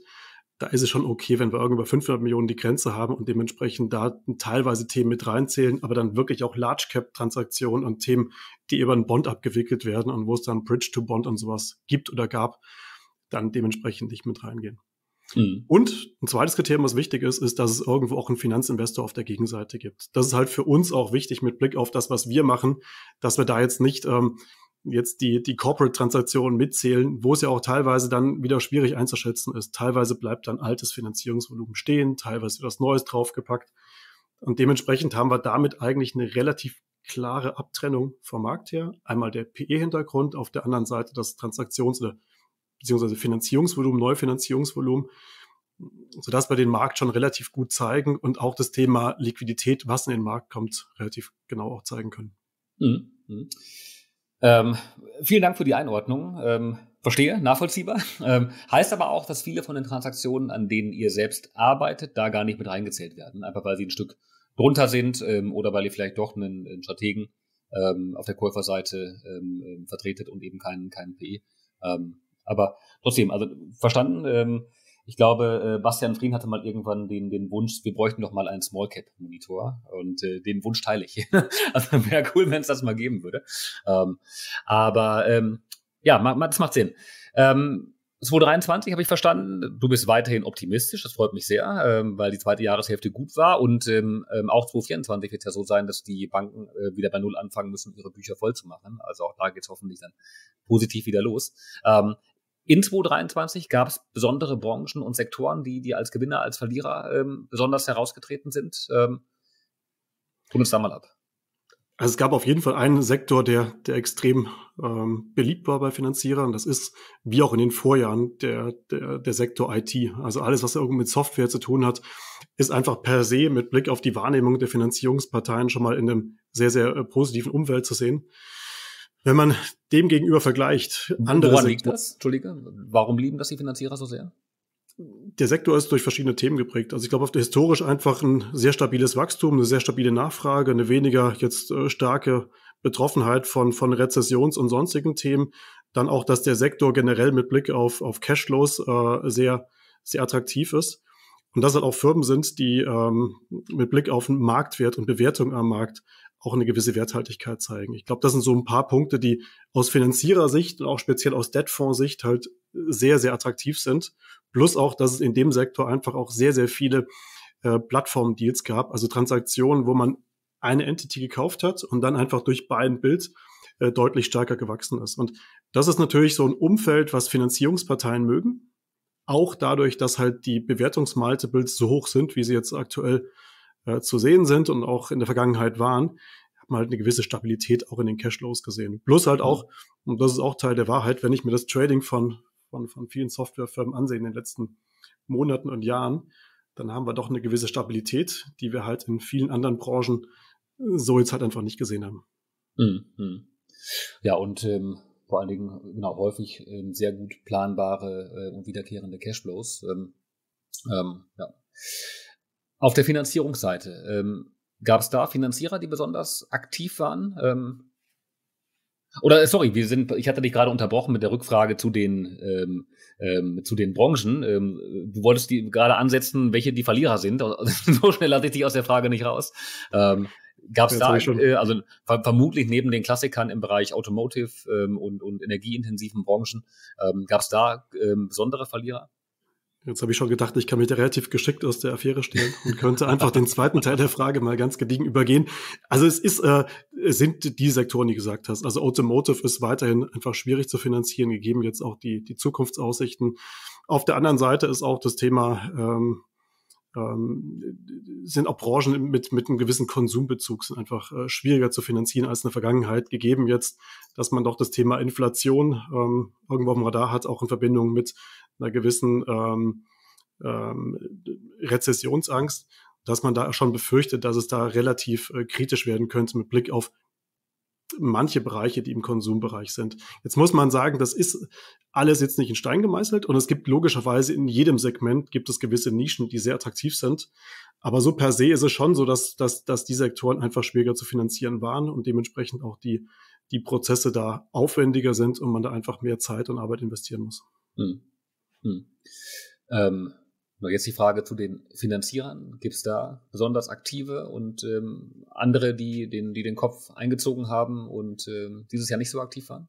da ist es schon okay, wenn wir irgendwo 500 Millionen die Grenze haben und dementsprechend da teilweise Themen mit reinzählen, aber dann wirklich auch Large Cap Transaktionen und Themen, die über einen Bond abgewickelt werden und wo es dann Bridge to Bond und sowas gibt oder gab, dann dementsprechend nicht mit reingehen. Mhm. Und ein zweites Kriterium, was wichtig ist, ist, dass es irgendwo auch einen Finanzinvestor auf der Gegenseite gibt. Das ist halt für uns auch wichtig mit Blick auf das, was wir machen, dass wir da jetzt nicht ähm, jetzt die, die Corporate-Transaktionen mitzählen, wo es ja auch teilweise dann wieder schwierig einzuschätzen ist. Teilweise bleibt dann altes Finanzierungsvolumen stehen, teilweise wird was Neues draufgepackt. Und dementsprechend haben wir damit eigentlich eine relativ klare Abtrennung vom Markt her. Einmal der PE-Hintergrund, auf der anderen Seite das Transaktions- oder beziehungsweise Finanzierungsvolumen, Neufinanzierungsvolumen, sodass wir den Markt schon relativ gut zeigen und auch das Thema Liquidität, was in den Markt kommt, relativ genau auch zeigen können. Mhm. mhm. Ähm, vielen Dank für die Einordnung. Ähm, verstehe, nachvollziehbar. Ähm, heißt aber auch, dass viele von den Transaktionen, an denen ihr selbst arbeitet, da gar nicht mit reingezählt werden. Einfach weil sie ein Stück drunter sind ähm, oder weil ihr vielleicht doch einen, einen Strategen ähm, auf der Käuferseite ähm, vertretet und eben keinen, keinen PE. aber trotzdem, also verstanden ich glaube, äh, Bastian Frien hatte mal irgendwann den, den Wunsch, wir bräuchten doch mal einen Small Cap Monitor und äh, den Wunsch teile ich. *laughs* also wäre cool, wenn es das mal geben würde. Ähm, aber ähm, ja, ma, ma, das macht Sinn. Ähm, 2023 habe ich verstanden, du bist weiterhin optimistisch, das freut mich sehr, ähm, weil die zweite Jahreshälfte gut war und ähm, ähm auch 2024 wird es ja so sein, dass die Banken äh, wieder bei Null anfangen müssen, ihre Bücher voll zu machen. Also auch da geht es hoffentlich dann positiv wieder los. Ähm, in 2023 gab es besondere Branchen und Sektoren, die, die als Gewinner, als Verlierer ähm, besonders herausgetreten sind. Ähm, Tun uns da mal ab. Also es gab auf jeden Fall einen Sektor, der, der extrem ähm, beliebt war bei Finanzierern. Das ist, wie auch in den Vorjahren, der, der, der Sektor IT. Also alles, was irgendwie mit Software zu tun hat, ist einfach per se mit Blick auf die Wahrnehmung der Finanzierungsparteien schon mal in einem sehr, sehr äh, positiven Umfeld zu sehen. Wenn man dem gegenüber vergleicht, andere Woran liegt das? Entschuldige, warum lieben das die Finanzierer so sehr? Der Sektor ist durch verschiedene Themen geprägt. Also ich glaube, auf der historisch einfach ein sehr stabiles Wachstum, eine sehr stabile Nachfrage, eine weniger jetzt äh, starke Betroffenheit von, von Rezessions- und sonstigen Themen. Dann auch, dass der Sektor generell mit Blick auf, auf Cashflows äh, sehr, sehr attraktiv ist. Und dass halt auch Firmen sind, die ähm, mit Blick auf den Marktwert und Bewertung am Markt auch eine gewisse Werthaltigkeit zeigen. Ich glaube, das sind so ein paar Punkte, die aus Finanzierersicht und auch speziell aus Debtfonds-Sicht halt äh, sehr, sehr attraktiv sind. Plus auch, dass es in dem Sektor einfach auch sehr, sehr viele äh, Plattform-Deals gab, also Transaktionen, wo man eine Entity gekauft hat und dann einfach durch beiden Bild äh, deutlich stärker gewachsen ist. Und das ist natürlich so ein Umfeld, was Finanzierungsparteien mögen. Auch dadurch, dass halt die Bewertungsmultiples so hoch sind, wie sie jetzt aktuell äh, zu sehen sind und auch in der Vergangenheit waren, hat man halt eine gewisse Stabilität auch in den Cashflows gesehen. Plus halt mhm. auch, und das ist auch Teil der Wahrheit, wenn ich mir das Trading von, von, von vielen Softwarefirmen ansehe in den letzten Monaten und Jahren, dann haben wir doch eine gewisse Stabilität, die wir halt in vielen anderen Branchen äh, so jetzt halt einfach nicht gesehen haben. Mhm. Ja, und ähm, vor allen Dingen genau häufig ähm, sehr gut planbare äh, und wiederkehrende Cashflows. Ähm, ähm, ja. Auf der Finanzierungsseite, ähm, gab es da Finanzierer, die besonders aktiv waren? Ähm, oder äh, sorry, wir sind, ich hatte dich gerade unterbrochen mit der Rückfrage zu den ähm, ähm, zu den Branchen. Ähm, du wolltest die gerade ansetzen, welche die Verlierer sind. *laughs* so schnell lasse ich dich aus der Frage nicht raus. Ähm, Gab es da schon. Äh, also ver vermutlich neben den Klassikern im Bereich Automotive ähm, und, und energieintensiven Branchen ähm, gab es da ähm, besondere Verlierer? Jetzt habe ich schon gedacht, ich kann mich da relativ geschickt aus der Affäre stehlen und könnte einfach den zweiten Teil der Frage mal ganz gediegen übergehen. Also es ist, äh, sind die Sektoren, die du gesagt hast. Also Automotive ist weiterhin einfach schwierig zu finanzieren, gegeben jetzt auch die, die Zukunftsaussichten. Auf der anderen Seite ist auch das Thema, ähm, ähm, sind auch Branchen mit, mit einem gewissen Konsumbezug sind einfach äh, schwieriger zu finanzieren als in der Vergangenheit, gegeben jetzt, dass man doch das Thema Inflation ähm, irgendwo auf dem Radar hat, auch in Verbindung mit einer gewissen ähm, ähm, Rezessionsangst, dass man da schon befürchtet, dass es da relativ äh, kritisch werden könnte mit Blick auf manche Bereiche, die im Konsumbereich sind. Jetzt muss man sagen, das ist alles jetzt nicht in Stein gemeißelt und es gibt logischerweise in jedem Segment gibt es gewisse Nischen, die sehr attraktiv sind. Aber so per se ist es schon so, dass, dass, dass die Sektoren einfach schwieriger zu finanzieren waren und dementsprechend auch die, die Prozesse da aufwendiger sind und man da einfach mehr Zeit und Arbeit investieren muss. Hm. Hm. Ähm, jetzt die Frage zu den Finanzierern. Gibt es da besonders aktive und ähm, andere, die den, die den Kopf eingezogen haben und ähm, dieses Jahr nicht so aktiv waren?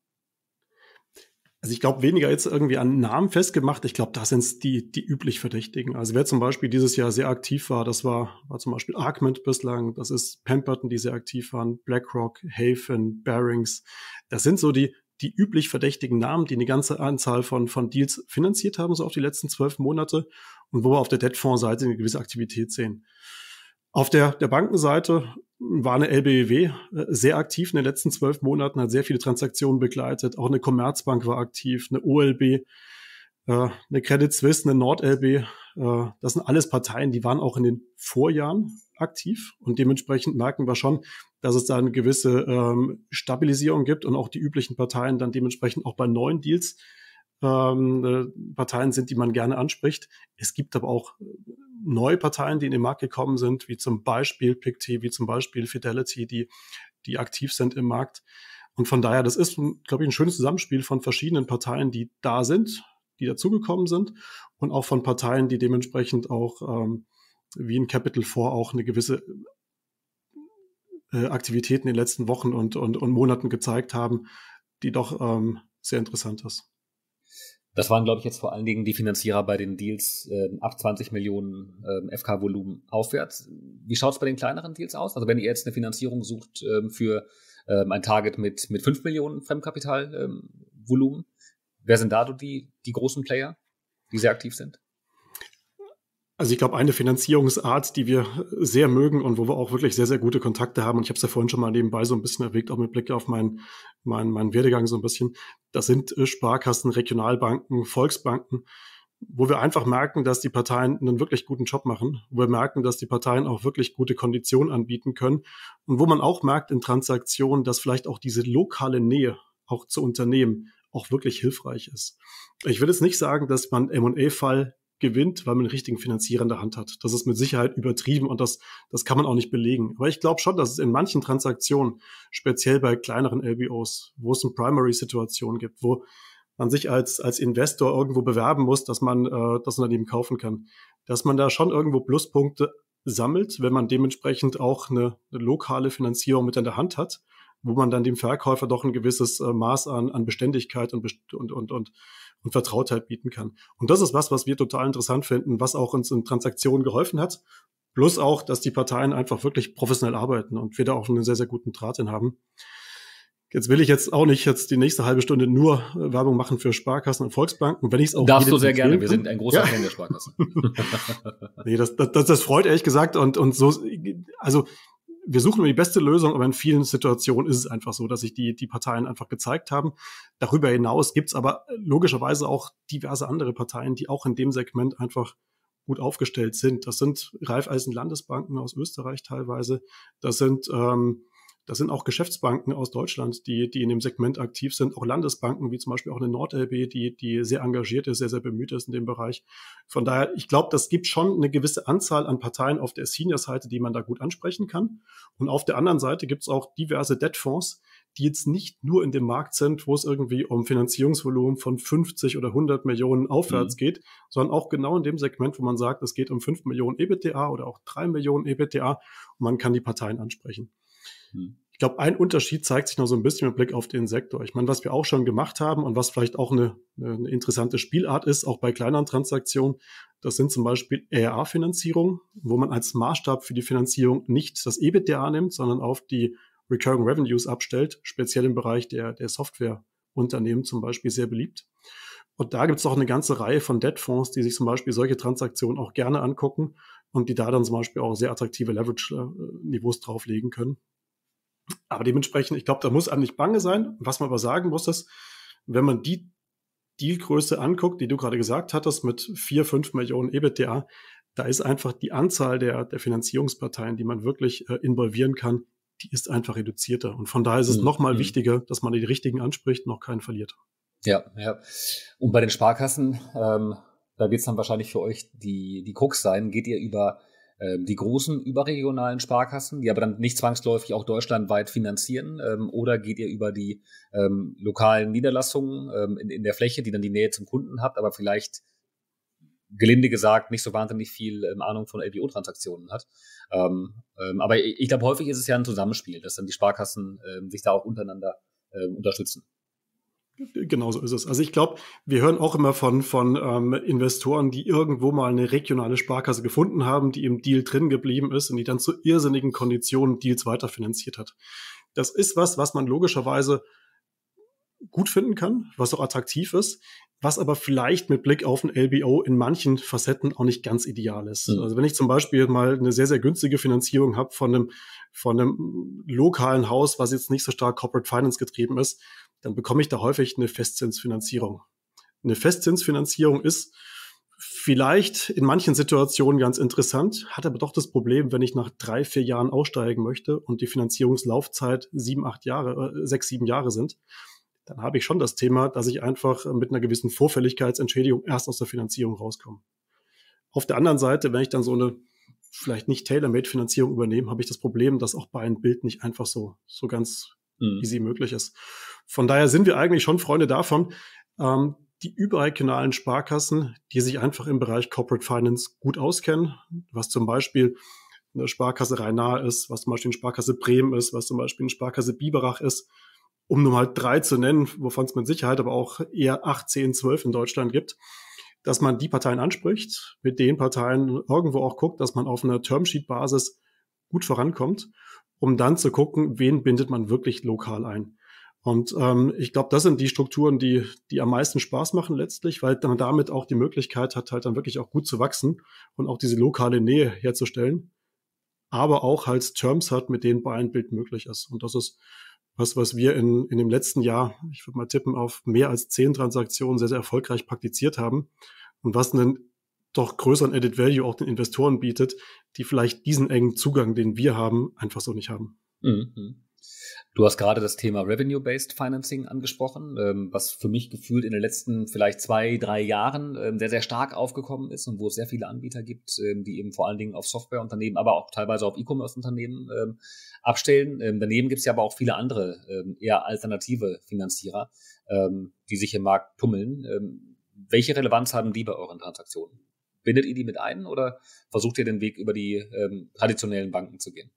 Also ich glaube, weniger jetzt irgendwie an Namen festgemacht. Ich glaube, da sind die, die üblich Verdächtigen. Also wer zum Beispiel dieses Jahr sehr aktiv war, das war, war zum Beispiel Argument bislang, das ist Pemberton, die sehr aktiv waren, BlackRock, Haven, Bearings. Das sind so die, die üblich verdächtigen Namen, die eine ganze Anzahl von, von Deals finanziert haben, so auf die letzten zwölf Monate und wo wir auf der Debtfonds-Seite eine gewisse Aktivität sehen. Auf der, der Bankenseite war eine LBW äh, sehr aktiv in den letzten zwölf Monaten, hat sehr viele Transaktionen begleitet. Auch eine Commerzbank war aktiv, eine OLB, äh, eine Credit Suisse, eine NordLB. Äh, das sind alles Parteien, die waren auch in den Vorjahren aktiv und dementsprechend merken wir schon, dass es da eine gewisse ähm, Stabilisierung gibt und auch die üblichen Parteien dann dementsprechend auch bei neuen Deals ähm, äh, Parteien sind, die man gerne anspricht. Es gibt aber auch äh, neue Parteien, die in den Markt gekommen sind, wie zum Beispiel PicT, wie zum Beispiel Fidelity, die, die aktiv sind im Markt. Und von daher, das ist, glaube ich, ein schönes Zusammenspiel von verschiedenen Parteien, die da sind, die dazugekommen sind und auch von Parteien, die dementsprechend auch ähm, wie in Capital 4 auch eine gewisse äh, Aktivitäten in den letzten Wochen und, und, und Monaten gezeigt haben, die doch ähm, sehr interessant ist. Das waren, glaube ich, jetzt vor allen Dingen die Finanzierer bei den Deals äh, ab 20 Millionen äh, FK-Volumen aufwärts. Wie schaut es bei den kleineren Deals aus? Also wenn ihr jetzt eine Finanzierung sucht äh, für ähm, ein Target mit, mit 5 Millionen Fremdkapitalvolumen, wer sind da die, die großen Player, die sehr aktiv sind? Also ich glaube, eine Finanzierungsart, die wir sehr mögen und wo wir auch wirklich sehr, sehr gute Kontakte haben, und ich habe es ja vorhin schon mal nebenbei so ein bisschen erwähnt, auch mit Blick auf meinen mein, mein Werdegang so ein bisschen, das sind äh, Sparkassen, Regionalbanken, Volksbanken, wo wir einfach merken, dass die Parteien einen wirklich guten Job machen, wo wir merken, dass die Parteien auch wirklich gute Konditionen anbieten können und wo man auch merkt in Transaktionen, dass vielleicht auch diese lokale Nähe auch zu Unternehmen auch wirklich hilfreich ist. Ich will jetzt nicht sagen, dass man M&A-Fall gewinnt, weil man einen richtigen Finanzierer in der Hand hat. Das ist mit Sicherheit übertrieben und das, das kann man auch nicht belegen. Aber ich glaube schon, dass es in manchen Transaktionen, speziell bei kleineren LBOs, wo es eine Primary-Situation gibt, wo man sich als, als Investor irgendwo bewerben muss, dass man äh, das Unternehmen kaufen kann, dass man da schon irgendwo Pluspunkte sammelt, wenn man dementsprechend auch eine, eine lokale Finanzierung mit in der Hand hat wo man dann dem Verkäufer doch ein gewisses äh, Maß an, an Beständigkeit und, und, und, und, und Vertrautheit bieten kann. Und das ist was, was wir total interessant finden, was auch uns in Transaktionen geholfen hat. Plus auch, dass die Parteien einfach wirklich professionell arbeiten und wir da auch einen sehr, sehr guten Draht hin haben. Jetzt will ich jetzt auch nicht jetzt die nächste halbe Stunde nur äh, Werbung machen für Sparkassen und Volksbanken. Wenn ich es auch darfst du sehr gerne. Kann. Wir sind ein großer ja. Fan der Sparkassen. *laughs* nee, das, das, das freut ehrlich gesagt und und so. Also wir suchen immer die beste Lösung, aber in vielen Situationen ist es einfach so, dass sich die, die Parteien einfach gezeigt haben. Darüber hinaus gibt's aber logischerweise auch diverse andere Parteien, die auch in dem Segment einfach gut aufgestellt sind. Das sind Raiffeisen Landesbanken aus Österreich teilweise. Das sind ähm, das sind auch Geschäftsbanken aus Deutschland, die, die in dem Segment aktiv sind, auch Landesbanken, wie zum Beispiel auch eine NordLB, die, die sehr engagiert ist, sehr, sehr bemüht ist in dem Bereich. Von daher, ich glaube, das gibt schon eine gewisse Anzahl an Parteien auf der Senior-Seite, die man da gut ansprechen kann. Und auf der anderen Seite gibt es auch diverse Debtfonds, die jetzt nicht nur in dem Markt sind, wo es irgendwie um Finanzierungsvolumen von 50 oder 100 Millionen aufwärts mhm. geht, sondern auch genau in dem Segment, wo man sagt, es geht um 5 Millionen EBTA oder auch 3 Millionen EBTA und man kann die Parteien ansprechen. Hm. Ich glaube, ein Unterschied zeigt sich noch so ein bisschen mit Blick auf den Sektor. Ich meine, was wir auch schon gemacht haben und was vielleicht auch eine, eine interessante Spielart ist, auch bei kleineren Transaktionen, das sind zum Beispiel ERA-Finanzierungen, wo man als Maßstab für die Finanzierung nicht das EBITDA nimmt, sondern auf die Recurring Revenues abstellt, speziell im Bereich der, der Softwareunternehmen zum Beispiel sehr beliebt. Und da gibt es auch eine ganze Reihe von Debt-Fonds, die sich zum Beispiel solche Transaktionen auch gerne angucken und die da dann zum Beispiel auch sehr attraktive Leverage-Niveaus äh, drauflegen können. Aber dementsprechend, ich glaube, da muss einem nicht bange sein. Was man aber sagen muss, ist, wenn man die Dealgröße anguckt, die du gerade gesagt hattest, mit vier, fünf Millionen EBITDA, da ist einfach die Anzahl der, der Finanzierungsparteien, die man wirklich äh, involvieren kann, die ist einfach reduzierter. Und von daher ist es mhm. nochmal mhm. wichtiger, dass man die richtigen anspricht, noch keinen verliert. Ja, ja. Und bei den Sparkassen, ähm, da wird es dann wahrscheinlich für euch die, die Krux sein. Geht ihr über ähm, die großen überregionalen Sparkassen, die aber dann nicht zwangsläufig auch deutschlandweit finanzieren? Ähm, oder geht ihr über die ähm, lokalen Niederlassungen ähm, in, in der Fläche, die dann die Nähe zum Kunden hat, aber vielleicht gelinde gesagt nicht so wahnsinnig viel ähm, Ahnung von LBO-Transaktionen hat? Ähm, aber ich, ich glaube, häufig ist es ja ein Zusammenspiel, dass dann die Sparkassen sich da auch untereinander unterstützen. Genauso ist es. Also ich glaube, wir hören auch immer von, von ähm, Investoren, die irgendwo mal eine regionale Sparkasse gefunden haben, die im Deal drin geblieben ist und die dann zu irrsinnigen Konditionen Deals weiterfinanziert hat. Das ist was, was man logischerweise gut finden kann, was auch attraktiv ist, was aber vielleicht mit Blick auf ein LBO in manchen Facetten auch nicht ganz ideal ist. Mhm. Also wenn ich zum Beispiel mal eine sehr, sehr günstige Finanzierung habe von einem, von einem lokalen Haus, was jetzt nicht so stark Corporate Finance getrieben ist, dann bekomme ich da häufig eine Festzinsfinanzierung. Eine Festzinsfinanzierung ist vielleicht in manchen Situationen ganz interessant, hat aber doch das Problem, wenn ich nach drei, vier Jahren aussteigen möchte und die Finanzierungslaufzeit sieben, acht Jahre, äh, sechs, sieben Jahre sind, dann habe ich schon das Thema, dass ich einfach mit einer gewissen Vorfälligkeitsentschädigung erst aus der Finanzierung rauskomme. Auf der anderen Seite, wenn ich dann so eine vielleicht nicht Tailor-Made-Finanzierung übernehme, habe ich das Problem, dass auch bei einem Bild nicht einfach so, so ganz mhm. easy möglich ist. Von daher sind wir eigentlich schon Freunde davon, ähm, die überregionalen Sparkassen, die sich einfach im Bereich Corporate Finance gut auskennen, was zum Beispiel eine Sparkasse rhein ist, was zum Beispiel eine Sparkasse Bremen ist, was zum Beispiel eine Sparkasse Biberach ist, um nur mal drei zu nennen, wovon es mit Sicherheit aber auch eher acht, zehn, zwölf in Deutschland gibt, dass man die Parteien anspricht, mit den Parteien irgendwo auch guckt, dass man auf einer Termsheet-Basis gut vorankommt, um dann zu gucken, wen bindet man wirklich lokal ein. Und ähm, ich glaube, das sind die Strukturen, die, die am meisten Spaß machen letztlich, weil man damit auch die Möglichkeit hat, halt dann wirklich auch gut zu wachsen und auch diese lokale Nähe herzustellen, aber auch halt Terms hat, mit denen Beinbild möglich ist. Und das ist was, was wir in, in dem letzten Jahr, ich würde mal tippen, auf mehr als zehn Transaktionen sehr, sehr erfolgreich praktiziert haben und was einen doch größeren Added Value auch den Investoren bietet, die vielleicht diesen engen Zugang, den wir haben, einfach so nicht haben. Mhm. Du hast gerade das Thema Revenue-Based Financing angesprochen, ähm, was für mich gefühlt in den letzten vielleicht zwei, drei Jahren ähm, sehr, sehr stark aufgekommen ist und wo es sehr viele Anbieter gibt, ähm, die eben vor allen Dingen auf Softwareunternehmen, aber auch teilweise auf E-Commerce-Unternehmen abstellen. daneben gibt es ja aber auch viele andere, eher alternative Finanzierer, die sich im Markt tummeln. welche Relevanz haben die bei euren Transaktionen? Bindet ihr die mit ein oder versucht ihr den Weg über die traditionellen Banken zu gehen?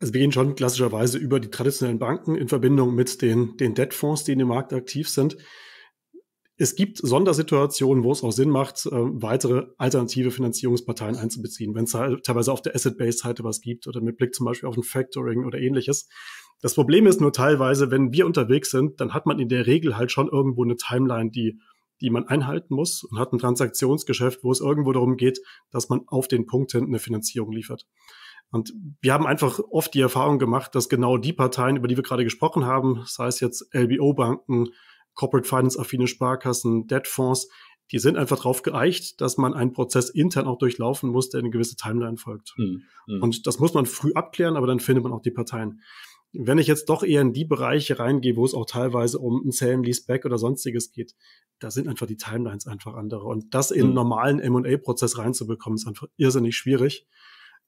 Also wir gehen schon klassischerweise über die traditionellen Banken in Verbindung mit den, den Debtfonds, die in dem Markt aktiv sind. Es gibt Sondersituationen, wo es auch Sinn macht, äh, weitere alternative Finanzierungsparteien einzubeziehen, wenn es teilweise auf der Asset-Base-Seite was gibt oder mit Blick zum Beispiel auf ein Factoring oder ähnliches. Das Problem ist nur teilweise, wenn wir unterwegs sind, dann hat man in der Regel halt schon irgendwo eine Timeline, die, die man einhalten muss und hat ein Transaktionsgeschäft, wo es irgendwo darum geht, dass man auf den Punkt hin eine Finanzierung liefert. Und wir haben einfach oft die Erfahrung gemacht, dass genau die Parteien, über die wir gerade gesprochen haben, sei es jetzt LBO-Banken, Corporate Finance-affine Sparkassen, Debtfonds, die sind einfach darauf geeicht, dass man einen Prozess intern auch durchlaufen muss, der eine gewisse Timeline folgt. Mhm. Und das muss man früh abklären, aber dann findet man auch die Parteien. Wenn ich jetzt doch eher in die Bereiche reingehe, wo es auch teilweise um ein Sale, Lease Back oder sonstiges geht, da sind einfach die Timelines einfach andere. Und das in einen hm. normalen M&A-Prozess reinzubekommen, ist einfach irrsinnig schwierig.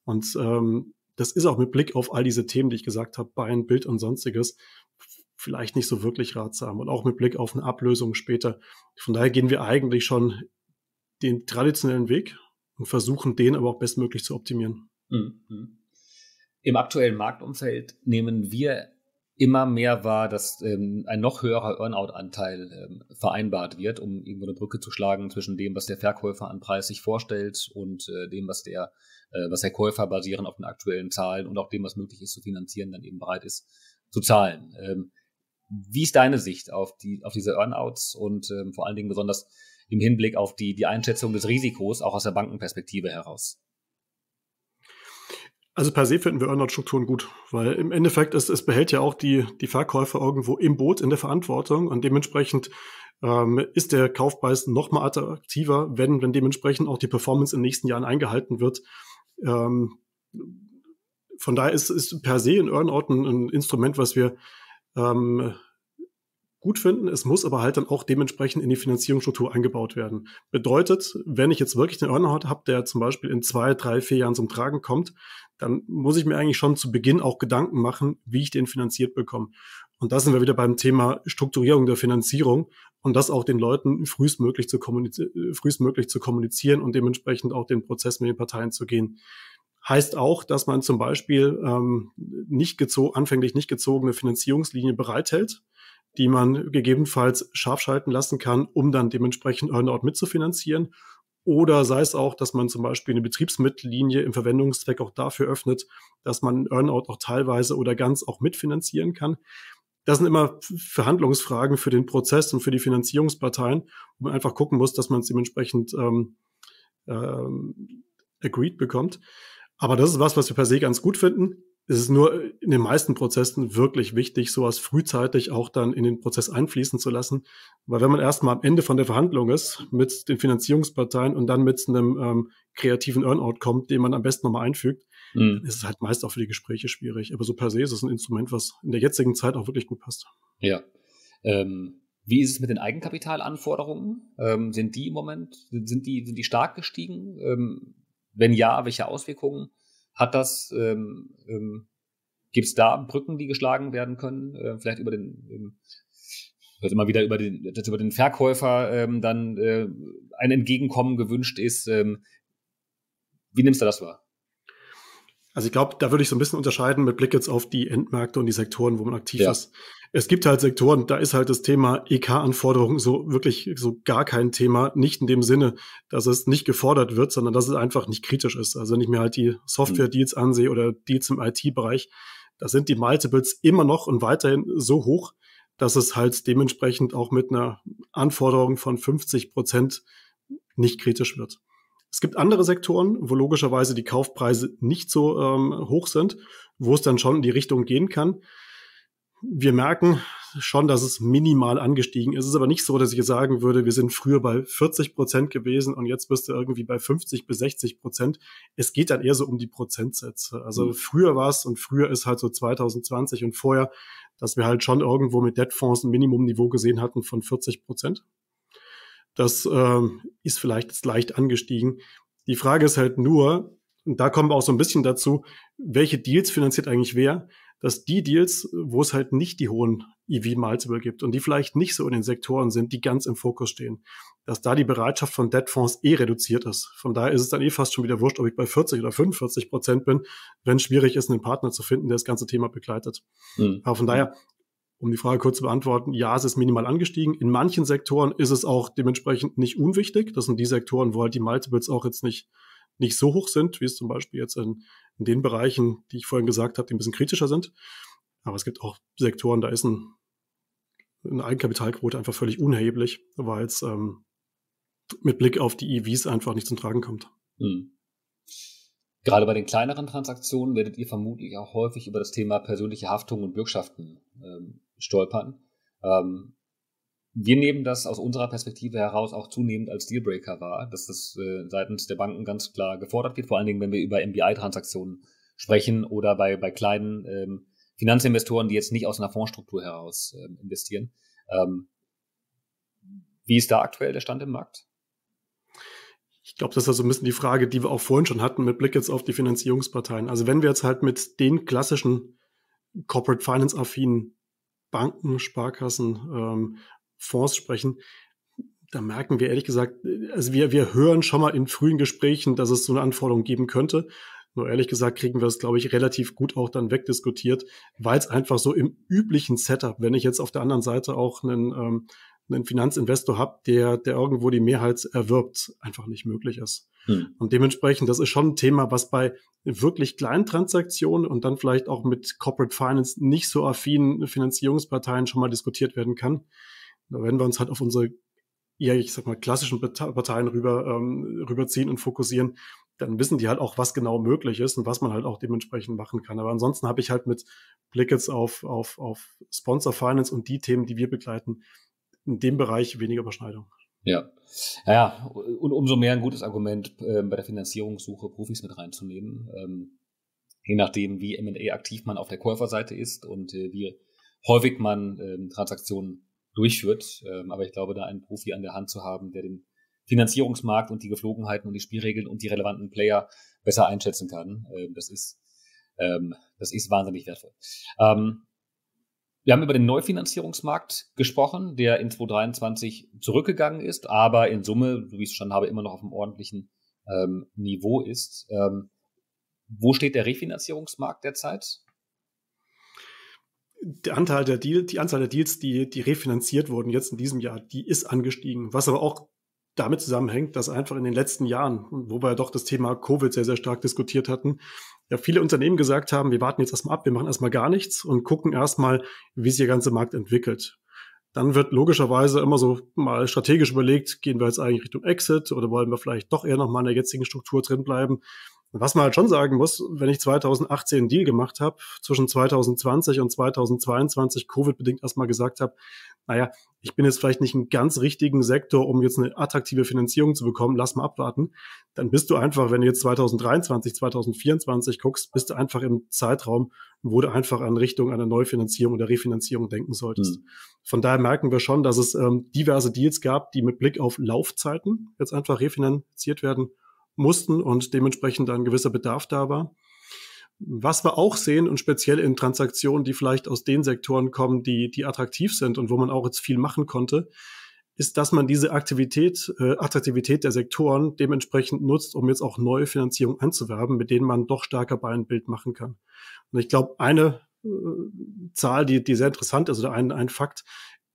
Und ähm, das ist auch mit Blick auf all diese Themen, die ich gesagt habe, Bein, Bild und sonstiges, vielleicht nicht so wirklich ratsam und auch mit Blick auf eine Ablösung später. Von daher gehen wir eigentlich schon den traditionellen Weg und versuchen den aber auch bestmöglich zu optimieren. Mhm. Im aktuellen Marktumfeld nehmen wir immer mehr war, dass ähm, ein noch höherer Earnout-Anteil ähm, vereinbart wird, um irgendwo eine Brücke zu schlagen zwischen dem, was der Verkäufer an Preis sich vorstellt und äh, dem, was der, äh, was der Käufer basierend auf den aktuellen Zahlen und auch dem, was möglich ist zu finanzieren, dann eben bereit ist zu zahlen. Ähm, wie ist deine Sicht auf, die, auf diese Earnouts und ähm, vor allen Dingen besonders im Hinblick auf die, die Einschätzung des Risikos, auch aus der Bankenperspektive heraus? Also per se finden wir Earnout-Strukturen gut, weil im Endeffekt ist, es behält ja auch die, die Verkäufer irgendwo im Boot, in der Verantwortung und dementsprechend ähm, ist der Kaufpreis nochmal attraktiver, wenn, wenn dementsprechend auch die Performance in den nächsten Jahren eingehalten wird. Ähm, von daher ist, ist per se in Earnout ein, ein Instrument, was wir ähm, gut finden. Es muss aber halt dann auch dementsprechend in die Finanzierungsstruktur eingebaut werden. Bedeutet, wenn ich jetzt wirklich einen Earnout habe, der zum Beispiel in zwei, drei, vier Jahren zum Tragen kommt, dann muss ich mir eigentlich schon zu Beginn auch Gedanken machen, wie ich den finanziert bekomme. Und da sind wir wieder beim Thema Strukturierung der Finanzierung und das auch den Leuten frühestmöglich zu, kommuniz äh, frühestmöglich zu kommunizieren und dementsprechend auch den Prozess mit den Parteien zu gehen. Heißt auch, dass man zum Beispiel ähm, nicht anfänglich nicht gezogene Finanzierungslinie bereithält, die man gegebenenfalls scharf schalten lassen kann, um dann dementsprechend Earnout mitzufinanzieren. Oder sei es auch, dass man zum Beispiel eine Betriebsmittellinie im Verwendungszweck auch dafür öffnet, dass man Earnout auch teilweise oder ganz auch mitfinanzieren kann. Das sind immer Verhandlungsfragen für den Prozess und für die Finanzierungsparteien, wo man einfach gucken muss, dass man es dementsprechend ähm, ähm, agreed bekommt. Aber das ist was, was wir per se ganz gut finden. Es ist nur in den meisten Prozessen wirklich wichtig, sowas frühzeitig auch dann in den Prozess einfließen zu lassen. Weil wenn man erstmal am Ende von der Verhandlung ist mit den Finanzierungsparteien und dann mit einem ähm, kreativen Earnout kommt, den man am besten nochmal einfügt, mhm. ist es halt meist auch für die Gespräche schwierig. Aber so per se ist es ein Instrument, was in der jetzigen Zeit auch wirklich gut passt. Ja. Ähm, wie ist es mit den Eigenkapitalanforderungen? Ähm, sind die im Moment, sind die, sind die stark gestiegen? Ähm, wenn ja, welche Auswirkungen? Hat das, ähm, ähm, gibt es da Brücken, die geschlagen werden können? Äh, vielleicht über den, ähm, wird immer wieder über den, dass über den Verkäufer ähm, dann äh, ein Entgegenkommen gewünscht ist. Ähm, wie nimmst du das wahr? Also ich glaube, da würde ich so ein bisschen unterscheiden mit Blick jetzt auf die Endmärkte und die Sektoren, wo man aktiv ja. ist. Es gibt halt Sektoren, da ist halt das Thema EK-Anforderungen so wirklich so gar kein Thema. Nicht in dem Sinne, dass es nicht gefordert wird, sondern dass es einfach nicht kritisch ist. Also wenn ich mir halt die Software-Deals mhm. ansehe oder Deals im IT-Bereich, da sind die Multiples immer noch und weiterhin so hoch, dass es halt dementsprechend auch mit einer Anforderung von 50 Prozent nicht kritisch wird. Es gibt andere Sektoren, wo logischerweise die Kaufpreise nicht so ähm, hoch sind, wo es dann schon in die Richtung gehen kann. Wir merken schon, dass es minimal angestiegen ist. Es ist aber nicht so, dass ich sagen würde, wir sind früher bei 40 Prozent gewesen und jetzt bist du irgendwie bei 50 bis 60 Prozent. Es geht dann eher so um die Prozentsätze. Also mhm. früher war es und früher ist halt so 2020 und vorher, dass wir halt schon irgendwo mit Debtfonds ein Minimumniveau gesehen hatten von 40 Prozent. Das äh, ist vielleicht jetzt leicht angestiegen. Die Frage ist halt nur, und da kommen wir auch so ein bisschen dazu, welche Deals finanziert eigentlich wer, dass die Deals, wo es halt nicht die hohen EV-Multiple gibt und die vielleicht nicht so in den Sektoren sind, die ganz im Fokus stehen, dass da die Bereitschaft von Debtfonds eh reduziert ist. Von daher ist es dann eh fast schon wieder wurscht, ob ich bei 40 oder 45 Prozent bin, wenn es schwierig ist, einen Partner zu finden, der das ganze Thema begleitet. Mhm. Aber von daher um die Frage kurz zu beantworten, ja, es ist minimal angestiegen. In manchen Sektoren ist es auch dementsprechend nicht unwichtig. Das sind die Sektoren, wo halt die Multiples auch jetzt nicht, nicht so hoch sind, wie es zum Beispiel jetzt in, in den Bereichen, die ich vorhin gesagt habe, die ein bisschen kritischer sind. Aber es gibt auch Sektoren, da ist ein, eine Eigenkapitalquote einfach völlig unerheblich, weil es ähm, mit Blick auf die EVs einfach nicht zum Tragen kommt. Hm. Gerade bei den kleineren Transaktionen werdet ihr vermutlich auch häufig über das Thema persönliche Haftung und Bürgschaften ähm, stolpern. Ähm, wir nehmen das aus unserer Perspektive heraus auch zunehmend als Dealbreaker wahr, dass das äh, seitens der Banken ganz klar gefordert wird, vor allen Dingen, wenn wir über MBI-Transaktionen sprechen oder bei, bei kleinen ähm, Finanzinvestoren, die jetzt nicht aus einer Fondsstruktur heraus ähm, investieren. Ähm, wie ist da aktuell der Stand im Markt? Ich glaube, das ist so also ein bisschen die Frage, die wir auch vorhin schon hatten, mit Blick jetzt auf die Finanzierungsparteien. Also wenn wir jetzt halt mit den klassischen Corporate Finance affinen Banken, Sparkassen, ähm, Fonds sprechen, da merken wir ehrlich gesagt, also wir, wir hören schon mal in frühen Gesprächen, dass es so eine Anforderung geben könnte. Nur ehrlich gesagt kriegen wir es, glaube ich, relativ gut auch dann wegdiskutiert, weil es einfach so im üblichen Setup, wenn ich jetzt auf der anderen Seite auch einen ähm, einen Finanzinvestor habt, der, der irgendwo die Mehrheit erwirbt, einfach nicht möglich ist. Hm. Und dementsprechend, das ist schon ein Thema, was bei wirklich kleinen Transaktionen und dann vielleicht auch mit Corporate Finance nicht so affinen Finanzierungsparteien schon mal diskutiert werden kann. Da werden wir uns halt auf unsere ja, ich sag mal, klassischen Parteien rüber, ähm, rüberziehen und fokussieren, dann wissen die halt auch, was genau möglich ist und was man halt auch dementsprechend machen kann. Aber ansonsten habe ich halt mit Blick jetzt auf, auf, auf Sponsor Finance und die Themen, die wir begleiten, in dem Bereich weniger Überschneidung. Ja. Ja, und umso mehr ein gutes Argument, äh, bei der Finanzierungssuche Profis mit reinzunehmen. Ähm, je nachdem, wie MA aktiv man auf der Käuferseite ist und äh, wie häufig man ähm, Transaktionen durchführt. Ähm, aber ich glaube, da einen Profi an der Hand zu haben, der den Finanzierungsmarkt und die Geflogenheiten und die Spielregeln und die relevanten Player besser einschätzen kann, äh, das ist ähm, das ist wahnsinnig wertvoll. Ähm, wir haben über den Neufinanzierungsmarkt gesprochen, der in 2023 zurückgegangen ist, aber in Summe, so wie ich es schon habe, immer noch auf einem ordentlichen ähm, Niveau ist. Ähm, wo steht der Refinanzierungsmarkt derzeit? Der Anteil der Deal, die Anzahl der Deals, die, die refinanziert wurden jetzt in diesem Jahr, die ist angestiegen, was aber auch damit zusammenhängt, dass einfach in den letzten Jahren, wo wir doch das Thema Covid sehr, sehr stark diskutiert hatten, ja viele Unternehmen gesagt haben, wir warten jetzt erstmal ab, wir machen erstmal gar nichts und gucken erstmal, wie sich der ganze Markt entwickelt. Dann wird logischerweise immer so mal strategisch überlegt, gehen wir jetzt eigentlich Richtung Exit oder wollen wir vielleicht doch eher nochmal in der jetzigen Struktur drin bleiben. Was man halt schon sagen muss, wenn ich 2018 einen Deal gemacht habe, zwischen 2020 und 2022 Covid-bedingt erstmal gesagt habe, naja, ich bin jetzt vielleicht nicht im ganz richtigen Sektor, um jetzt eine attraktive Finanzierung zu bekommen, lass mal abwarten, dann bist du einfach, wenn du jetzt 2023, 2024 guckst, bist du einfach im Zeitraum, wo du einfach an Richtung einer Neufinanzierung oder Refinanzierung denken solltest. Mhm. Von daher merken wir schon, dass es ähm, diverse Deals gab, die mit Blick auf Laufzeiten jetzt einfach refinanziert werden mussten und dementsprechend ein gewisser Bedarf da war. Was wir auch sehen und speziell in Transaktionen, die vielleicht aus den Sektoren kommen, die, die attraktiv sind und wo man auch jetzt viel machen konnte, ist, dass man diese Aktivität, äh, Attraktivität der Sektoren dementsprechend nutzt, um jetzt auch neue Finanzierung anzuwerben, mit denen man doch stärker bei einem Bild machen kann. Und ich glaube, eine äh, Zahl, die, die sehr interessant ist oder ein, ein Fakt,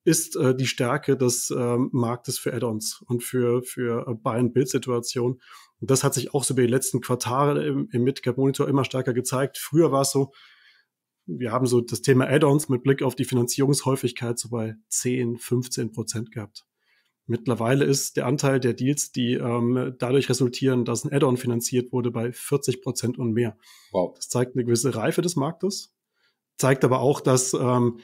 ist äh, die Stärke des äh, Marktes für Add-ons und für, für äh, Buy-and-Build-Situationen. Und das hat sich auch so über die letzten Quartale im, im Mid-Cap-Monitor immer stärker gezeigt. Früher war es so, wir haben so das Thema Add-ons mit Blick auf die Finanzierungshäufigkeit so bei 10, 15 Prozent gehabt. Mittlerweile ist der Anteil der Deals, die ähm, dadurch resultieren, dass ein Add-on finanziert wurde, bei 40 Prozent und mehr. Wow. Das zeigt eine gewisse Reife des Marktes, zeigt aber auch, dass ähm,